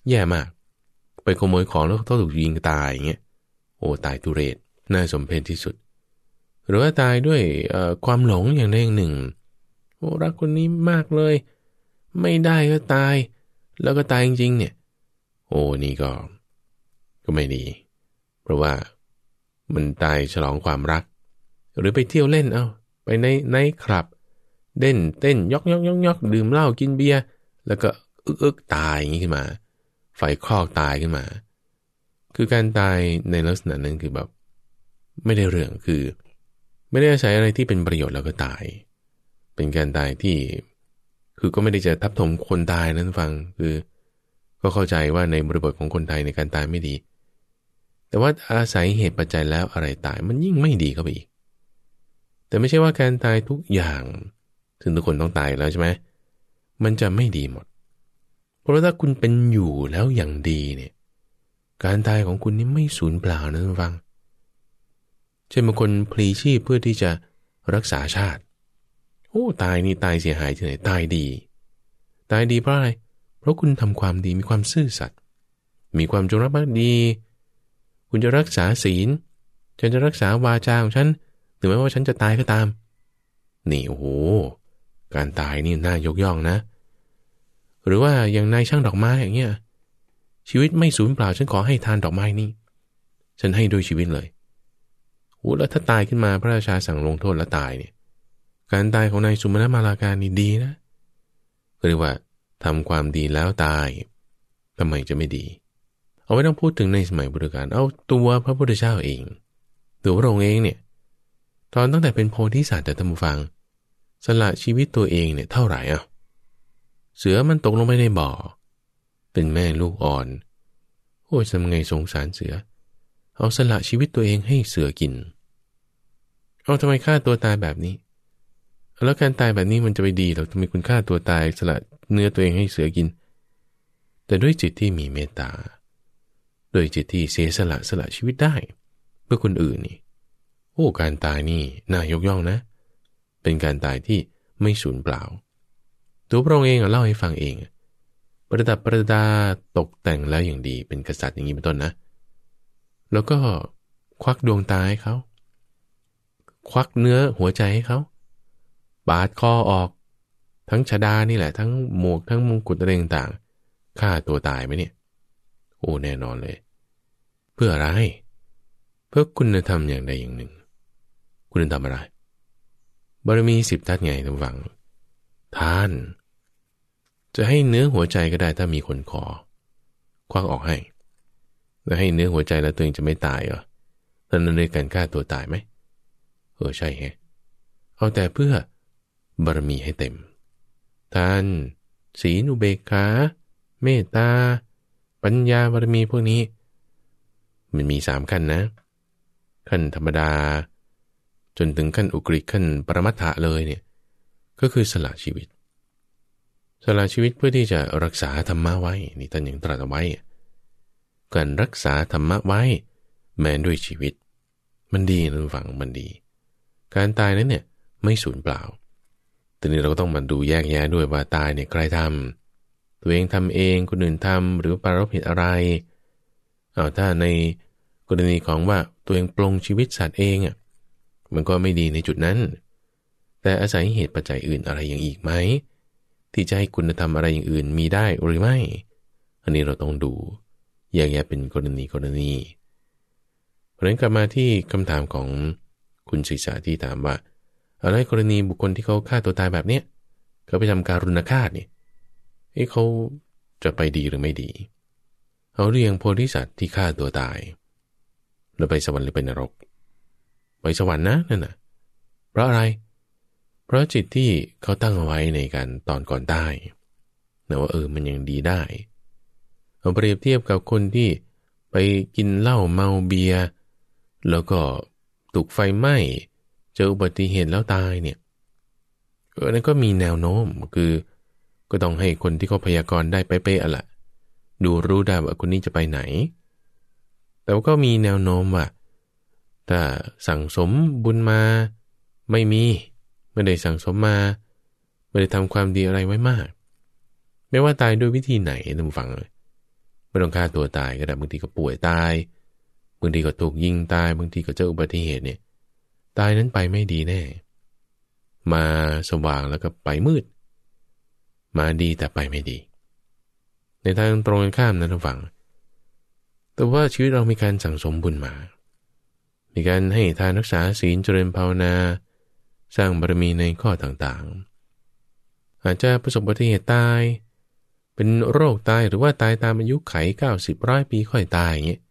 แย่มาก ไปขโมยของแล้วต้องถูกยิงตายอย่างเงี้ยโอ้ตายทุเรศน่าสมเพชที่สุด หรือว่าตายด้วยความหลงอย่างใดอย่างหนึ่งโอ้รักคนนี้มากเลยไม่ได้ ก็ตาย แล้วก็ตายจริง ๆ เนี่ย โอ้นี่ก็ ก็ไม่ดี เพราะว่ามันตายฉลองความรัก หรือไปเที่ยวเล่นเอาไปในในคลับเด่นเต้นยอกยอกยอกยอกดื่มเหล้ากินเบียร์แล้วก็อึกอึกตายอย่างนี้ขึ้นมา ไฟคลอกตายขึ้นมา คือการตายในลักษณะนั้นคือแบบ ไม่ได้เรื่องคือ ไม่ได้อาศัยอะไรที่เป็นประโยชน์แล้วก็ตาย เป็นการตายที่คือก็ไม่ได้จะทับถมคนตายนั้นฟัง คือ ก็เข้าใจว่าในบริบทของคนไทยในการตายไม่ดี แต่ว่าอาศัยเหตุปัจจัยแล้วอะไรตายมันยิ่งไม่ดีเข้าไปอีกแต่ไม่ใช่ว่าการตายทุกอย่างถึงทุกคนต้องตายแล้วใช่ไหมมันจะไม่ดีหมด เพราะถ้าคุณเป็นอยู่แล้วอย่างดีเนี่ยการตายของคุณนี่ไม่สูญเปล่านะทุกฟัง เช่นบางคนพลีชีพเพื่อที่จะรักษาชาติโอ้ตายนี่ตายเสียหายที่ไหนตายดี ตายดีเพราะอะไร เพราะคุณทำความดีมีความซื่อสัตย์มีความจงรักภักดี คุณจะรักษาศีลฉันจะรักษาวาจาของฉันถึงแม้ว่าฉันจะตายก็ตาม นี่โอ้โหการตายนี่น่ายกย่องนะ หรือว่าอย่างนายช่างดอกไม้อย่างเงี้ยชีวิตไม่สูญเปล่า ฉันขอให้ทานดอกไม้นี่ฉันให้ด้วยชีวิตเลยโอ้แล้วถ้าตายขึ้นมาพระราชาสั่งลงโทษแล้วตายเนี่ยการตายของนายสุมาณมาลาการนี่ดีนะเรียกว่า ทำความดีแล้วตาย ทำไมจะไม่ดี เอาไว้ต้องพูดถึงในสมัยพุทธกาลเอาตัวพระพุทธเจ้าเองตัวพระองค์เองเนี่ย ตอนตั้งแต่เป็นโพธิสัตว์แต่ท่านฟัง สละชีวิตตัวเอง เนี่ย เท่าไหร่อ่ะ เสือมันตกลงไปในบ่อ เป็นแม่ลูกอ่อน โอ้ยทำไงสงสารเสือ เอาสละชีวิตตัวเองให้เสือกิน เอาทำไมฆ่าตัวตายแบบนี้แล้วการตายแบบนี้มันจะไปดีหรอทำไมคุณฆ่าตัวตายสละเนื้อตัวเองให้เสือกิน แต่ด้วยจิตที่มีเมตตาโดยจิตที่เสียสละสละชีวิตได้เพื่อคนอื่นนี่ โอ้ การตายนี่น่ายกย่องนะ เป็นการตายที่ไม่สูญเปล่า ตัวพระองค์เองเล่าให้ฟังเอง ประดับประดาตกแต่งแล้วอย่างดีเป็นกษัตริย์อย่างนี้เป็นต้นนะ แล้วก็ควักดวงตาให้เขา ควักเนื้อหัวใจให้เขาบาดคอออก ทั้งชดานี่แหละทั้งหมวกทั้งมงกุฎอะไรต่างๆฆ่าตัวตายไหมเนี่ย โอ้แน่นอนเลย เพื่ออะไรเพื่อคุณธรรมอย่างใดอย่างหนึ่ง คุณธรรมอะไรบารมีสิบทัศไงทุกฝัง ท่าน จะให้เนื้อหัวใจก็ได้ถ้ามีคนขอ ควักออกให้ แล้วให้เนื้อหัวใจ แล้วตัวเองจะไม่ตายเหรอท่านนั้นเลยการฆ่าตัวตายไหมเออใช่ฮะเอาแต่เพื่อบารมีให้เต็ม ท่านศีลอุเบกขาเมตตา ปัญญาบารมีพวกนี้ มันมีสามขั้นนะ ขั้นธรรมดา จนถึงขั้นอุกฤษขั้นปรมัตถะเลยเนี่ยก็คือสละชีวิต สละชีวิตเพื่อที่จะรักษาธรรมะไว้นี่ท่านยังตรัสไว้การรักษาธรรมะไว้ แม้ด้วยชีวิต มันดีนะฟังมันดี การตายนั้นเนี่ยไม่สูญเปล่าทีนี้เราก็ต้องมาดูแยกแยะด้วยว่าตายเนี่ยใครทำ ตัวเองทำเองคนอื่นทำหรือปารบผิดอะไรเอาถ้าในกรณีของว่าตัวเองปลงชีวิตสัตว์เองอ่ะมันก็ไม่ดีในจุดนั้น แต่อาศัยเหตุปัจจัยอื่นอะไรอย่างอีกไหมที่จะให้คุณธรรมอะไรอย่างอื่นมีได้หรือไม่ อันนี้เราต้องดูแยกแยะเป็นกรณีกรณี เพราะนั้นกลับมาที่คำถามของคุณศิษาที่ถามว่าอะไรกรณีบุคคลที่เขาฆ่าตัวตายแบบเนี้ยเขาไปทำการรุณฆาตนี่ไอ้เขาจะไปดีหรือไม่ดีเขาเรียงโพธิสัตว์ที่ฆ่าตัวตาย แล้วไปสวรรค์หรือไปนรก ไปสวรรค์นะนั่นน่ะเพราะอะไร เพราะจิตที่เขาตั้งเอาไว้ในการตอนก่อนได้นะว่าเออมันยังดีได้เอาเปรียบเทียบกับคนที่ไปกินเหล้าเมาเบียร์แล้วก็ถูกไฟไหม้เจออุบัติเหตุแล้วตายเนี่ยเออนั้นก็มีแนวโน้มคือ ก็ต้องให้คนที่เขาพยากรณ์ได้เป๊ะๆละดูรู้ได้ว่าคนนี้จะไปไหนแต่ว่าก็มีแนวโน้มว่าถ้าสั่งสมบุญมาไม่มีไม่ได้สั่งสมมาไม่ได้ทำความดีอะไรไว้มาก ไม่ว่าตายด้วยวิธีไหนท่านฟังเลยไม่ต้องฆ่าตัวตายก็ได้บางทีก็ป่วยตายบางทีก็ถูกยิงตาย บางทีก็เจออุบัติเหตุเนี่ยตายนั้นไปไม่ดีแน่ มาสว่างแล้วก็ไปมืด มาดีแต่ไปไม่ดี ในทางตรงกันข้ามนั้นฝังแต่ว่าชีวิตเรา มีการสั่งสมบุญมา มีการให้ทานรักษาศีลเจริญภาวนา สร้างบารมีในข้อต่างๆ อาจจะประสบอุบัติเหตุตาย เป็นโรคตายหรือว่าตายตามอายุไข 90ร้อยปี ค่อยตายอย่างเงี้ย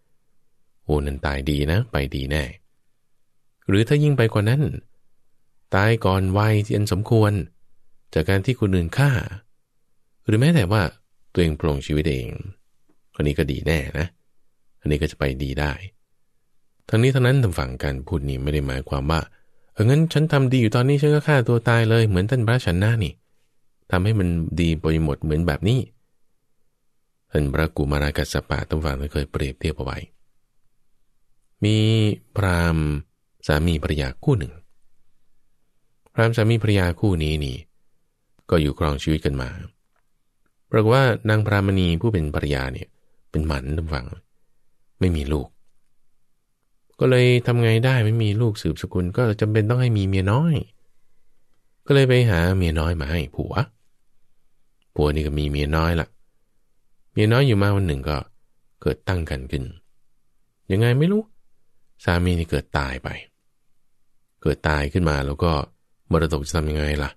โอ้นั่นตายดีนะไปดีแน่หรือถ้ายิ่งไปกว่านั้น ตายก่อนวัยที่อันสมควร จากการที่คนอื่นฆ่า หรือแม้แต่ว่าตัวเองปลงชีวิตเอง อันนี้ก็ดีแน่นะ อันนี้ก็จะไปดีได้ ทั้งนี้ทั้งนั้นทางฝั่งการพูดนี้ไม่ได้หมายความว่า เอองั้นฉันทำดีอยู่ตอนนี้ฉันก็ฆ่า ตัวตายเลยเหมือนท่านพระชันนานี่ ทำให้มันดีไปหมดเหมือนแบบนี้ท่านพระกุมารากัสปะทั้งฝั่งเคยเปรียบเทียบเอาไว้ มีพราหมณ์สามีภรรยาคู่หนึ่งพรามสามีภรรยาคู่นี้นี่ ก็อยู่ครองชีวิตกันมาปรากว่านางพรามณีผู้เป็นภรรยาเนี่ย เป็นหมันทุกฝัง ไม่มีลูก ก็เลยทำไงได้ไม่มีลูกสืบสกุล ก็จำเป็นต้องให้มีเมียน้อย ก็เลยไปหาเมียน้อยมาให้ผัวผัวนี่ก็มีเมียน้อยละ่ะ เมียน้อยอยู่มาวันหนึ่งก็เกิดตั้งกันขึ้นยังไงไม่รู้ สามีนี่เกิดตายไปเกิดตายขึ้นมาแล้วก็มรดกจะทำยังไงล่ะ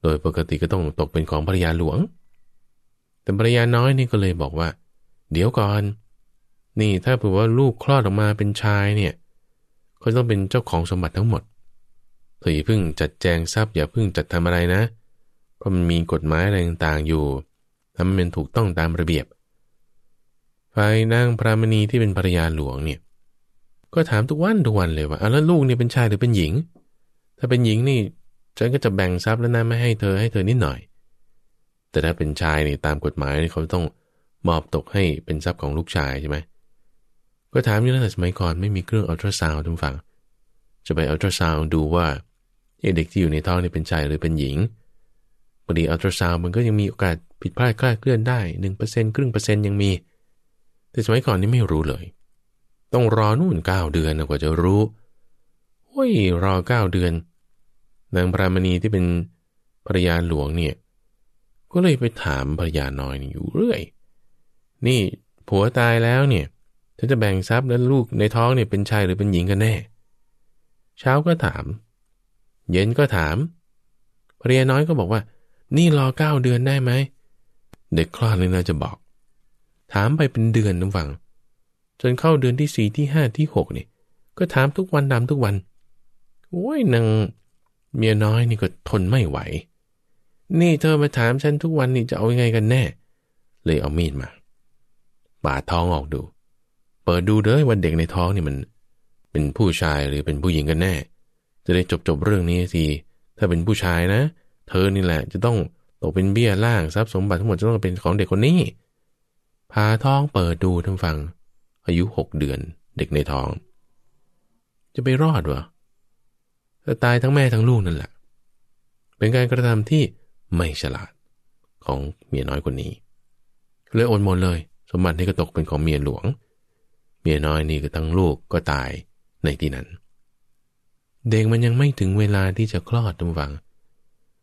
โดยปกติก็ต้องตกเป็นของภรรยาหลวง แต่ภรรยาน้อยนี่ก็เลยบอกว่า เดี๋ยวก่อน นี่ถ้าเผื่อว่าลูกคลอดออกมาเป็นชายเนี่ยเขาต้องเป็นเจ้าของสมบัติทั้งหมดเธออย่าพึ่งจัดแจงทรัพย์อย่าพึ่งจัดทำอะไรนะ เพราะมันมีกฎหมายอะไรต่างๆอยู่ทำให้มันถูกต้องตามระเบียบฝ่ายนางพระมณีที่เป็นภรรยาหลวงเนี่ยก็ถามทุกวันทุกวันเลยว่าแล้วลูกเนี่ยเป็นชายหรือเป็นหญิง ถ้าเป็นหญิงนี่ฉันก็จะแบ่งทรัพย์แล้วนะไม่ให้เธอให้เธอนิดหน่อย แต่ถ้าเป็นชายนี่ตามกฎหมายนี่เขาต้องมอบตกให้เป็นทรัพย์ของลูกชายใช่ไหมก็ถามอยู่ตั้งแต่สมัยก่อนไม่มีเครื่องอัลตราซาวด์ทุกฝั่งจะไปอัลตราซาวด์ดูว่าเด็กที่อยู่ในท้องนี่เป็นชายหรือเป็นหญิงบางทีอัลตราซาวด์มันก็ยังมีโอกาสผิดพลาดคลาดเคลื่อนได้หนึ่งเปอร์เซ็นต์ครึ่งเปอร์เซ็นต์ยังมี แต่สมัยก่อนนี่ไม่รู้เลยต้องรอนู่นเก้าเดือนกว่าจะรู้โอ้ย รอเก้าเดือนนางพระมณีที่เป็นภรยาหลวงเนี่ยก็เลยไปถามภรยาน้อยอยู่เรื่อย นี่ ผัวตายแล้วเนี่ยฉันจะแบ่งทรัพย์แล้วลูกในท้องเนี่ยเป็นชายหรือเป็นหญิงกันแน่ เช้าก็ถาม เย็นก็ถามภรยาน้อยก็บอกว่า นี่รอเก้าเดือนได้ไหม เด็กคลอดเลยนะจะบอก ถามไปเป็นเดือนน้ำฟังจนเข้าเดือนที่สี่ที่ห้าที่หกนี่ก็ถามทุกวันถามทุกวันโอ้ยนางเมียน้อยนี่ก็ทนไม่ไหว นี่เธอมาถามฉันทุกวันนี่จะเอาอยัางไงกันแน่ เลยเอามีดมาบาดท้องออกดู เปิดดูเด้อว่าเด็กในท้องนี่มัน เป็นผู้ชายหรือเป็นผู้หญิงกันแน่ จะได้จบจบเรื่องนี้ที ถ้าเป็นผู้ชายนะ เธอนี่แหละ จะต้องตกเป็นเบี้ยล่างทรัพย์สมบัติทั้งหมดจะต้องเป็นของเด็กคนนี้ พาท้องเปิดดูท่านฟังอายุหกเดือนเด็กในท้อง จะไปรอดวะจะตายทั้งแม่ทั้งลูกนั่นแหละเป็นการกระทำที่ไม่ฉลาดของเมียน้อยคนนี้เลยโอนหมดเลย สมบัตินี่ก็ตกเป็นของเมียหลวงเมียน้อยนี่ ก็ทั้งลูกก็ตายในที่นั้น เด็กมันยังไม่ถึงเวลาที่จะคลอดทุกฝัง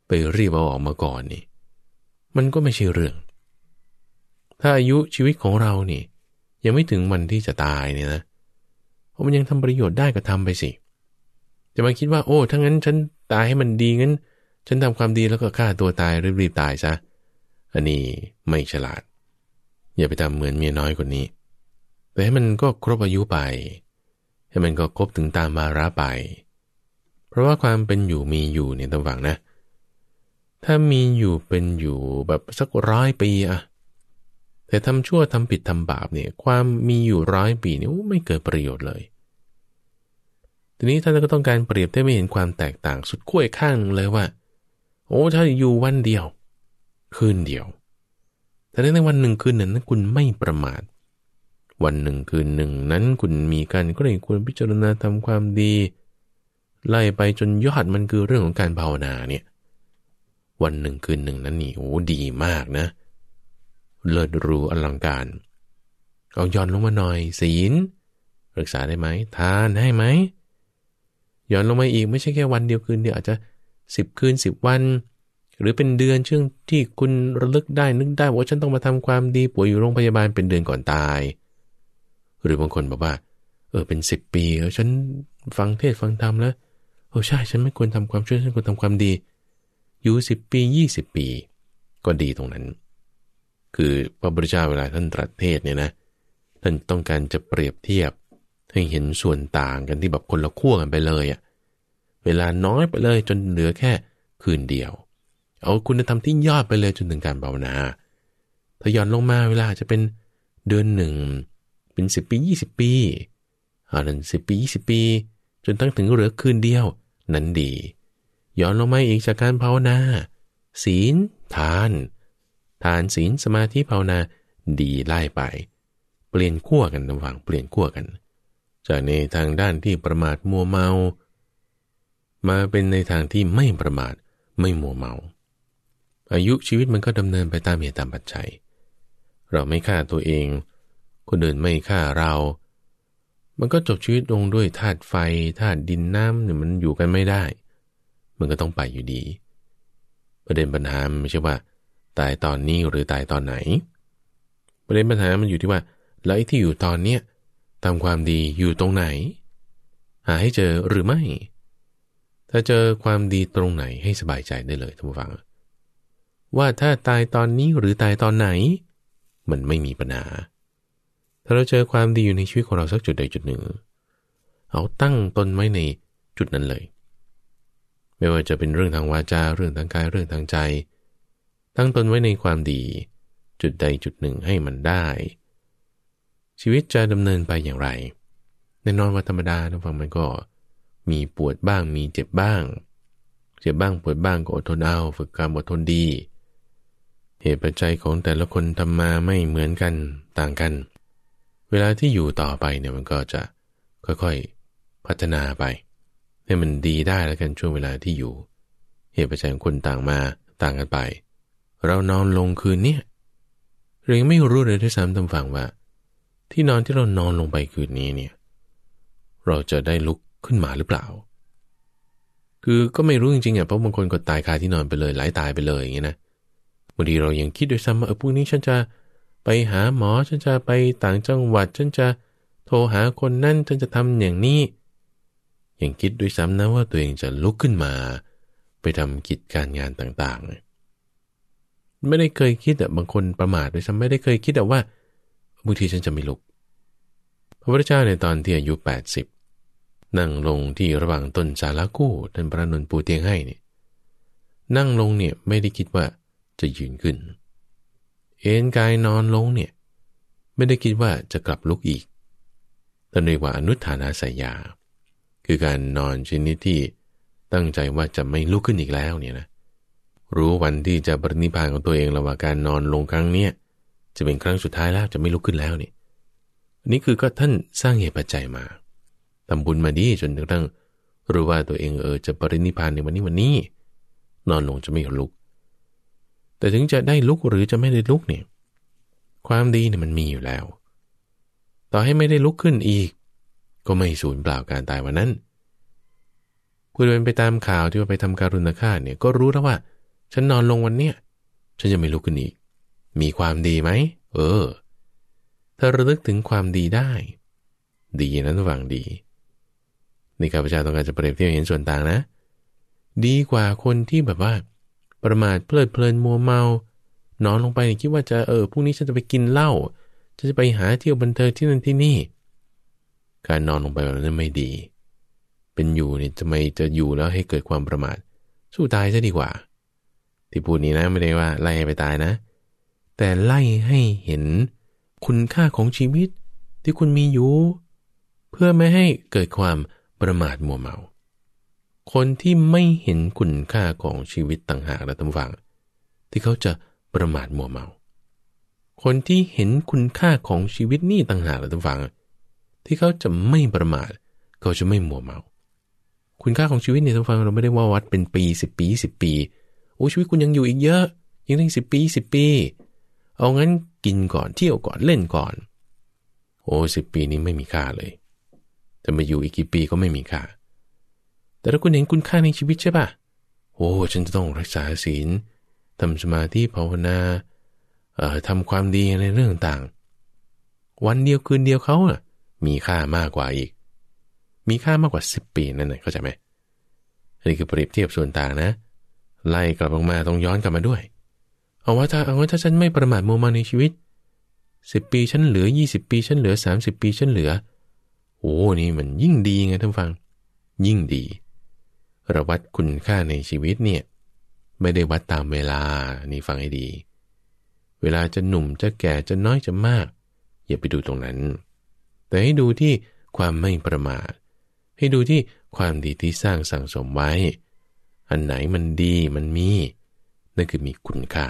ไปรีบเอาออกมาก่อนนี่ มันก็ไม่ใช่เรื่อง ถ้าอายุชีวิตของเรานี่ยังไม่ถึงวันที่จะตายเนี่ยนะพราะมันยังทำประโยชน์ได้ก็ทำไปสิ จะมาคิดว่าโอ้ถ้างั้น ฉันตายให้มันดีงั้น ฉันทำความดีแล้วก็ฆ่าตัวตายรีบๆตายซะ อันนี้ไม่ฉลาด อย่าไปทำเหมือนเมียน้อยคนนี้แต่ให้มันก็ครบอายุไป ให้มันก็ครบถึงตามมาระไป เพราะว่าความเป็นอยู่มีอยู่เนี่ยต่ังนะ ถ้ามีอยู่เป็นอยู่แบบสักร้อยปีอะแต่ทำชั่วทำผิดทำบาปเนี่ยความมีอยู่ร้อยปีเนี่ยไม่เกิดประโยชน์เลย ทีนี้ท่านก็ต้องการเปรียบได้ไม่เห็นความแตกต่างสุดขั้วข้างเลยว่าโอ้ถ้าอยู่วันเดียวคืนเดียวแต่ในวันหนึ่งคืนนั้นคุณไม่ประมาทวันหนึ่งคืนหนึ่งนั้นคุณมีการก็เลยควรพิจารณาทำความดี ไล่ไปจนยอดมันคือเรื่องของการภาวนาเนี่ย วันหนึ่งคืนหนึ่งนั้นนี่โอ้ดีมากนะเเลิศรูอลังการเอาย่อนลงมาหน่อย ศีลรักษาได้ไหมทานให้ไหมย่อนลงมาอีกไม่ใช่แค่วันเดียวคืนเดียวอาจจะสิบคืนสิบวัน หรือเป็นเดือนเชื่องที่คุณระลึกได้นึกได้ ว่าฉันต้องมาทำความดีป่วยอยู่โรงพยาบาลเป็นเดือนก่อนตาย หรือบางคนบอกว่าเออเป็นสิบปีแล้วฉันฟังเทศฟังธรรมแล้วโอ้ใช่ฉันไม่ควรทำความช่วยฉันควรทำความดี อยู่สิบปียี่สิบปีก็ดีตรงนั้นคือพระพุทธเจ้าเวลาท่านตรัสเทศเนี่ยนะท่านต้องการจะเปรียบเทียบ ให้เห็นส่วนต่างกันที่แบบคนละขั้วกันไปเลยอะ่ะเวลาน้อยไปเลยจนเหลือแค่คืนเดียว เอาคุณธรรมที่ยอดไปเลยจนถึงการภาวนาถ้าย้อนลงมาเวลาจะเป็นเดือนหนึ่งเป็นสิบปียี่สิบปีอานั้นสิบปียี่สิบปี จนตั้งถึงเหลือคืนเดียวนั้นดีย้อนลงมาอีกจากการภาวนาศีลทานฐานศีลสมาธิภาวนาดีไล่ไป เปลี่ยนขั้วกันระหว่างเปลี่ยนขั้วกันจากในทางด้านที่ประมาทมัวเมา มาเป็นในทางที่ไม่ประมาทไม่มัวเมา อายุชีวิตมันก็ดำเนินไปตามเหตุตามปัจจัย เราไม่ฆ่าตัวเอง คนอื่นไม่ฆ่าเรา มันก็จบชีวิตลงด้วยธาตุไฟธาตุดินน้ำเนี่ยมันอยู่กันไม่ได้ มันก็ต้องไปอยู่ดี ประเด็นปัญหาไม่ใช่ว่าตายตอนนี้หรือตายตอนไหนประเด็นปัญหามันอยู่ที่ว่าแล้วไอ้ที่อยู่ตอนเนี้ยทำความดีอยู่ตรงไหน หาให้เจอหรือไม่ ถ้าเจอความดีตรงไหนให้สบายใจได้เลยท่านผู้ฟัง ว่าถ้าตายตอนนี้หรือตายตอนไหน มันไม่มีปัญหา ถ้าเราเจอความดีอยู่ในชีวิตของเราสักจุดใดจุดหนึ่ง เอาตั้งตนไว้ในจุดนั้นเลย ไม่ว่าจะเป็นเรื่องทางวาจาเรื่องทางกายเรื่องทางใจตั้งตนไว้ในความดีจุดใดจุดหนึ่งให้มันได้ ชีวิตจะดำเนินไปอย่างไรแน่นอนว่าธรรมดาท่านฟังมันก็ มีปวดบ้างมีเจ็บบ้าง เจ็บบ้างปวดบ้างก็อดทนเอา ฝึกการอดทนดี เหตุปัจจัยของแต่ละคนทำมาไม่เหมือนกันต่างกัน เวลาที่อยู่ต่อไปเนี่ยมันก็จะค่อยๆพัฒนาไป ให้มันดีได้แล้วกันช่วงเวลาที่อยู่ เหตุปัจจัยของคนต่างมาต่างกันไปเรานอนลงคืนเนี้ยเรายังไม่รู้เลยที่สซ้ำตำฝังว่า ที่นอนที่เรานอนลงไปคืนนี้เนี่ย เราจะได้ลุกขึ้นมาหรือเปล่า คือก็ไม่รู้จริงๆอ่ะเพราะบางคนก็ตายคาที่นอนไปเลยหลายตายไปเลยอย่างเงี้ยนะบางทีเรายังคิดด้วยซ้ำว่าเออพรุ่งนี้ ฉันจะไปหาหมอ ฉันจะไปต่างจังหวัดฉันจะโทรหาคนนั่นฉันจะทำอย่างนี้ ยังคิดด้วยซ้ำนะว่าตัวเองจะลุกขึ้นมา ไปทำกิจการงานต่าง ๆไม่ได้เคยคิดอะบางคนประมาทด้วยซ้ำไม่ได้เคยคิดอะว่าบางทีฉันจะไม่ลุก พระพุทธเจ้าในตอนที่อายุ 80 นั่งลงที่ระหว่างต้นจาละกู้ท่านพระนนท์ปูเตียงให้เนี่ยนั่งลงเนี่ยไม่ได้คิดว่าจะยืนขึ้น เอ็นกายนอนลงเนี่ยไม่ได้คิดว่าจะกลับลุกอีกตนเรียกว่าอนุฐานาสัยยา คือการนอนชนิดที่ ตั้งใจว่าจะไม่ลุกขึ้นอีกแล้วเนี่ยนะรู้วันที่จะปรินิพานของตัวเองระหว่างการนอนลงครั้งเนี้ยจะเป็นครั้งสุดท้ายแล้วจะไม่ลุกขึ้นแล้วนี่นี่คือก็ท่านสร้างเหตุปัจจัยมาทำบุญมาดีจนกระทั่งรู้ว่าตัวเองเออจะปรินิพานในวันนี้วันนี้ นอนลงจะไม่ลุก แต่ถึงจะได้ลุกหรือจะไม่ได้ลุกเนี่ยความดีเนี่ยมันมีอยู่แล้ว ต่อให้ไม่ได้ลุกขึ้นอีก ก็ไม่สูญเปล่าการตายวันนั้น คุณเป็นไปตามข่าวที่ว่าไปทำการุณฆาตเนี่ยก็รู้แล้วว่าฉันนอนลงวันเนี้ยฉันจะไม่ลุกขึ้นอีก มีความดีไหม เออถ้าระลึกถึงความดีได้ ดีนั้นวังดีนี่ข้าพเจ้าต้องการจะเปรียบเทียบเห็นส่วนต่างนะ ดีกว่าคนที่แบบว่า ประมาทเพลิดเพลินมัวเมา นอนลงไปคิดว่าจะเออพรุ่งนี้ฉันจะไปกินเหล้าฉันจะไปหาเที่ยวบันเทิงที่นั่นที่นี่ การนอนลงไปแบบนั้นไม่ดี เป็นอยู่เนี่ยทำไมจะอยู่แล้วให้เกิดความประมาทสู้ตายซะดีกว่าที่พูดนี้นะไม่ได้ว่าไล่ไปตายนะ แต่ไล่ให้เห็นคุณค่าของชีวิต ที่คุณมีอยู่ เพื่อไม่ให้เกิดความประมาทมัวเมา คนที่ไม่เห็นคุณค่าของชีวิตต่างหากและตำฝังที่เขาจะประมาทมัวเมา คนที่เห็นคุณค่าของชีวิตนี่ต่างหากและตำฝังที่เขาจะไม่ประมาท เขาจะไม่มัวเมา คุณค่าของชีวิตในี่ทัฟังเราไม่ได้ว่าวัดเป็นปีสิบปีสิบปีโอ้ชีวิตคุณยังอยู่อีกเยอะ ยังได้สิบปีสิบปี เอางั้นกินก่อนเที่ยวก่อนเล่นก่อน โอ้สิบปีนี้ไม่มีค่าเลยจะมาอยู่อีกกี่ปีก็ไม่มีค่า แต่ถ้าคุณเห็นคุณค่าในชีวิตใช่ปะโอ้ฉันจะต้องรักษาศีลทำสมาธิภาวนาเอ่อทำความดีในเรื่องต่างวันเดียวคืนเดียวเขาอะมีค่ามากกว่าอีก มีค่ามากกว่าสิบปีนั่นน่ะเข้าใจไหมอันนี้คือเปรียบเทียบส่วนต่างนะเไล่กลับออกมาต้องย้อนกลับมาด้วย เอาว่าถ้าเอาว่าถ้าฉันไม่ประมาทโมมาในชีวิตสิบปีฉันเหลือยี่สิบปีฉันเหลือสามสิบปีฉันเหลือ โอ้นี่มันยิ่งดีไงท่านฟัง ยิ่งดี ระวัดคุณค่าในชีวิตเนี่ยไม่ได้วัดตามเวลานี่ฟังให้ดี เวลาจะหนุ่มจะแก่จะน้อยจะมาก อย่าไปดูตรงนั้น แต่ให้ดูที่ความไม่ประมาทให้ดูที่ความดีที่สร้างสั่งสมไว้อันไหนมันดีมันมี นั่นคือมีคุณค่า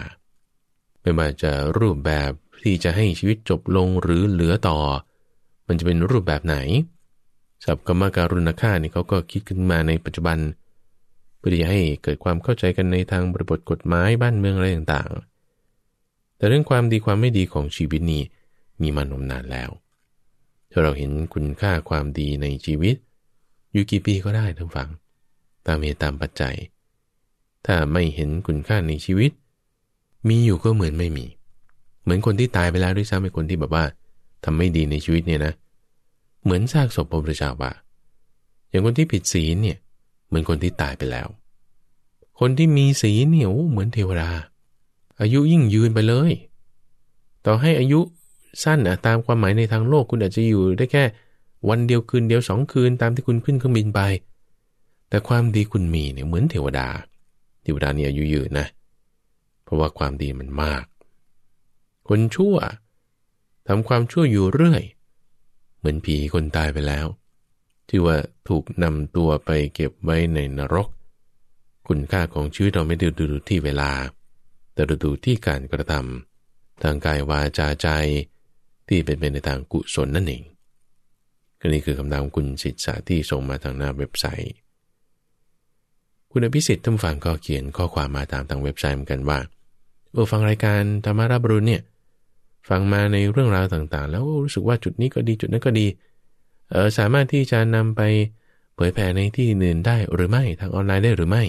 ไม่ว่าจะรูปแบบที่จะให้ชีวิตจบลงหรือเหลือต่อ มันจะเป็นรูปแบบไหนสัพกรรมการุณค่านี่เขาก็คิดขึ้นมาในปัจจุบันเพื่อที่จะให้เกิดความเข้าใจกันในทางบริบทกฎหมายบ้านเมืองอะไรต่างๆ แต่เรื่องความดีความไม่ดีของชีวิตนี้มีมานมนานแล้ว ถ้าเราเห็นคุณค่าความดีในชีวิตอยู่กี่ปีก็ได้ทั้งฝังตามเหตุตามปัจจัยถ้าไม่เห็นคุณค่าในชีวิต มีอยู่ก็เหมือนไม่มี เหมือนคนที่ตายไปแล้วด้วยซ้ำเป็นคนที่แบบว่าทำไม่ดีในชีวิตเนี่ยนะเหมือนซากศพพระพุทธเจ้าว่าอย่างคนที่ผิดศีลเนี่ยเหมือนคนที่ตายไปแล้ว คนที่มีศีลเนี่ยโอ้เหมือนเทวดา อายุยิ่งยืนไปเลย ต่อให้อายุสั้นอะตามความหมายในทางโลกคุณอาจจะอยู่ ได้แค่วันเดียวคืนเดียวสองคืนตามที่คุณขึ้นเครื่องบินไป แต่ความดีคุณมีเนี่ยเหมือนเทวดาเทวดานี่อายุยืนนะ เพราะว่าความดีมันมาก คนชั่วทำความชั่วอยู่เรื่อย เหมือนผีคนตายไปแล้ว ที่ว่าถูกนำตัวไปเก็บไว้ในนรก คุณค่าของชีวิตเราไม่ได้ดูที่เวลา แต่ดูดูที่การกระทำทางกายวาจาใจที่เป็นไปในทางกุศลนั่นเองก็นี่คือคำนามคุณสิทธาที่ส่งมาทางหน้าเว็บไซต์คุณพิสิทธิ์ท่านฟังก็เขียนข้อความมาตามทางเว็บไซต์เหมือนกันว่าเออฟังรายการธรรมารับรุนเนี่ย ฟังมาในเรื่องราวต่างๆแล้วรู้สึกว่าจุดนี้ก็ดีจุดนั้นก็ดีเออสามารถที่จะนำไปเผยแผ่ในที่อื่นได้หรือไม่ทางออนไลน์ได้หรือไม่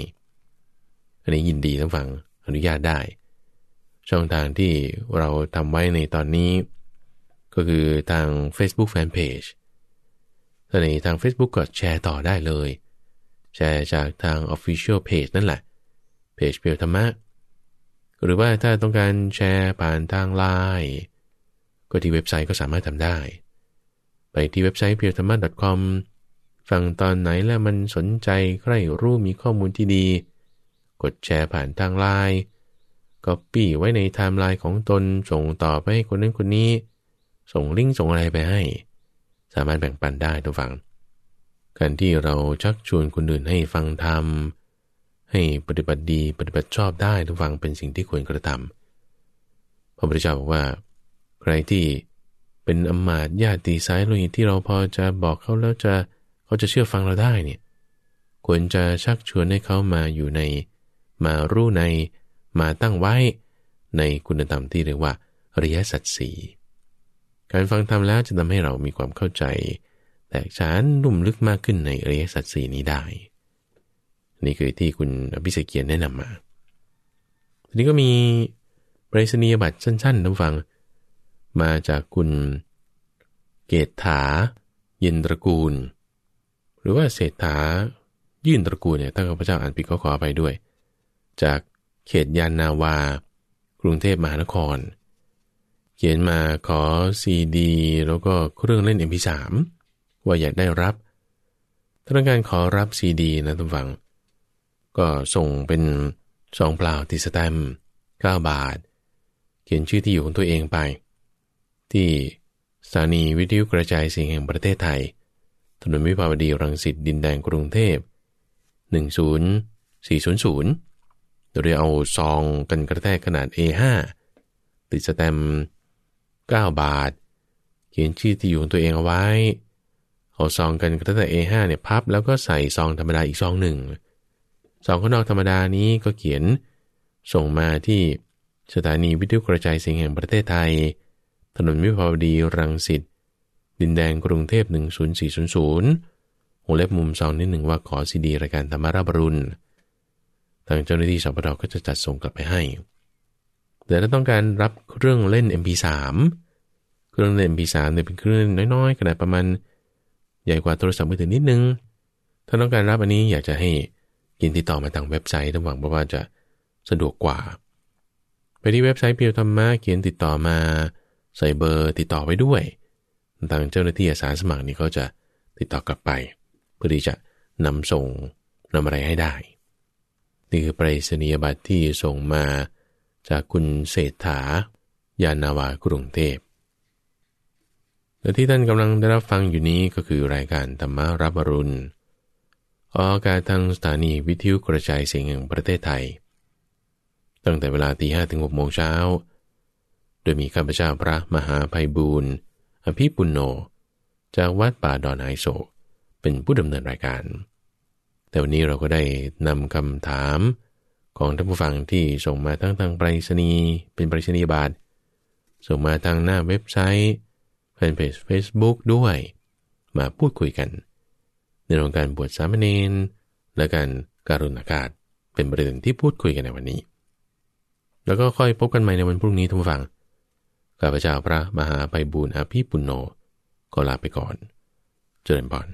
อันนี้ยินดีท่านฟังอนุญาตได้ ช่องทางที่เราทำไว้ในตอนนี้ ก็คือทาง Facebook Fanpage อนนี้ทาง Facebook ก็แชร์ต่อได้เลยแชร์จากทาง Official Page นั่นแหละเพจเพียวธรรมะหรือว่าถ้าต้องการแชร์ผ่านทางไลน์ก็ที่เว็บไซต์ก็สามารถทำได้ ไปที่เว็บไซต์เพียวธรรมะ .com ฟังตอนไหนแล้วมันสนใจใครรู้มีข้อมูลที่ดี กดแชร์ผ่านทางไลน์ก็ปี้ไว้ในไทม์ไลน์ของตนส่งต่อไปให้คนนั้นคนนี้ ส่งลิงก์ส่งอะไรไปให้ สามารถแบ่งปันได้ทุกฝั่งการที่เราชักชวนคนอื่นให้ฟังธรรมให้ปฏิบัติดีปฏิบัติชอบได้ทุกฟังเป็นสิ่งที่ควรกระทำพระพุทธเจ้าบอกว่าใครที่เป็นอมาตญาติสายโลหิตที่เราพอจะบอกเขาแล้วจะเขาจะเชื่อฟังเราได้เนี่ยควรจะชักชวนให้เขามาอยู่ใน มารู้ในมาตั้งไว้ในคุณธรรมที่เรียกว่าอริยสัจสี การฟังธรรมแล้วจะทำให้เรามีความเข้าใจแตกฉานลุ่มลึกมากขึ้นในอริยสัจสี่นี้ได้ นี่คือที่คุณอภิเศกียนแนะนำมา ทีนี้ก็มีปริศนียบัตรสั้นๆท่านฟัง มาจากคุณเกตถาเยินตระกูล หรือว่าเศรษฐายื่นตระกูลเนี่ยท่านพรพเจ้าอ่านผิดขอขอไปด้วย จากเขตยานนาวา กรุงเทพมหานคร เขียนมาขอซีดี แล้วก็เครื่องเล่น MP3 สามว่าอยากได้รับ ถ้าต้องการขอรับซีดีนะทุกฝัง ก็ส่งเป็นซองเปล่าติสแตม9ก้าบาท เขียนชื่อที่อยู่ของตัวเองไป ที่สถานีวิทยุกระจายเสียงแห่งประเทศไทยถนนวิภาวดีรังสิตดินแดงกรุงเทพ 10400 โดยเอาซองกันกระแทกขนาด A5 ติดสแตม 9 บาท เขียนชื่อที่อยู่ของตัวเองเอาไว้เอาซองกันกระดาษ A5 เนี่ยพับแล้วก็ใส่ซองธรรมดาอีกซองหนึ่งซองข้างนอกธรรมดานี้ก็เขียนส่งมาที่สถานีวิทยุกระจายเสียงแห่งประเทศไทย ถนนวิภาวดีรังสิตดินแดงกรุงเทพ10400วงเล็บมุมซองนิดหนึ่งว่าขอซีดีรายการธรรมาราบรุณทางเจ้าหน้าที่สปทก็จะจัดส่งกลับไปให้แต่ถ้าต้องการรับเครื่องเล่น MP3 เครื่องเล่น MP3 เนี่ยเป็นเครื่องเล่นน้อยๆขนาดประมาณใหญ่กว่าโทรศัพท์มือถือนิดนึง ถ้าต้องการรับอันนี้อยากจะให้ยินติดต่อมาทางเว็บไซต์ทั้งหวังว่าจะสะดวกกว่า ไปที่เว็บไซต์เพียวธรรมะเขียนติดต่อมาใส่เบอร์ติดต่อไว้ด้วย ทางเจ้าหน้าที่อาสาสมัครนี่เขาจะติดต่อกลับไป เพื่อที่จะนำส่งนำอะไรให้ได้ นี่คือไปรษณียบัตรที่ส่งมาจากคุณเศรษฐายานาวากรุงเทพและที่ท่านกำลังได้รับฟังอยู่นี้ก็คือรายการธรรมารับอรุณออากาศทางสถานีวิทยุกระจายเสียงแห่งประเทศไทย ตั้งแต่เวลาตีห้ถึงหกโมงเช้า โดยมีข้าพเจ้าพระมหาภัยบูรณ์อภิปุณโญจากวัดป่าดอนไฮโศกเป็นผู้ดำเนินรายการ แต่วันนี้เราก็ได้นำคำถามของท่านผู้ฟังที่ส่งมาทั้งทางไปรษณีย์เป็นไปรษณียบัตรส่งมาทางหน้าเว็บไซต์นเพจ Facebook ด้วยมาพูดคุยกัน ในเรื่องการบวชสามเณรและการการุณากาศเป็นประเด็นที่พูดคุยกันในวันนี้ แล้วก็ค่อยพบกันใหม่ในวันพรุ่งนี้ทุกฝั่งข้าพเจ้าพระมหาไพบูลอภิปุโนก็ลาไปก่อนเจริญพร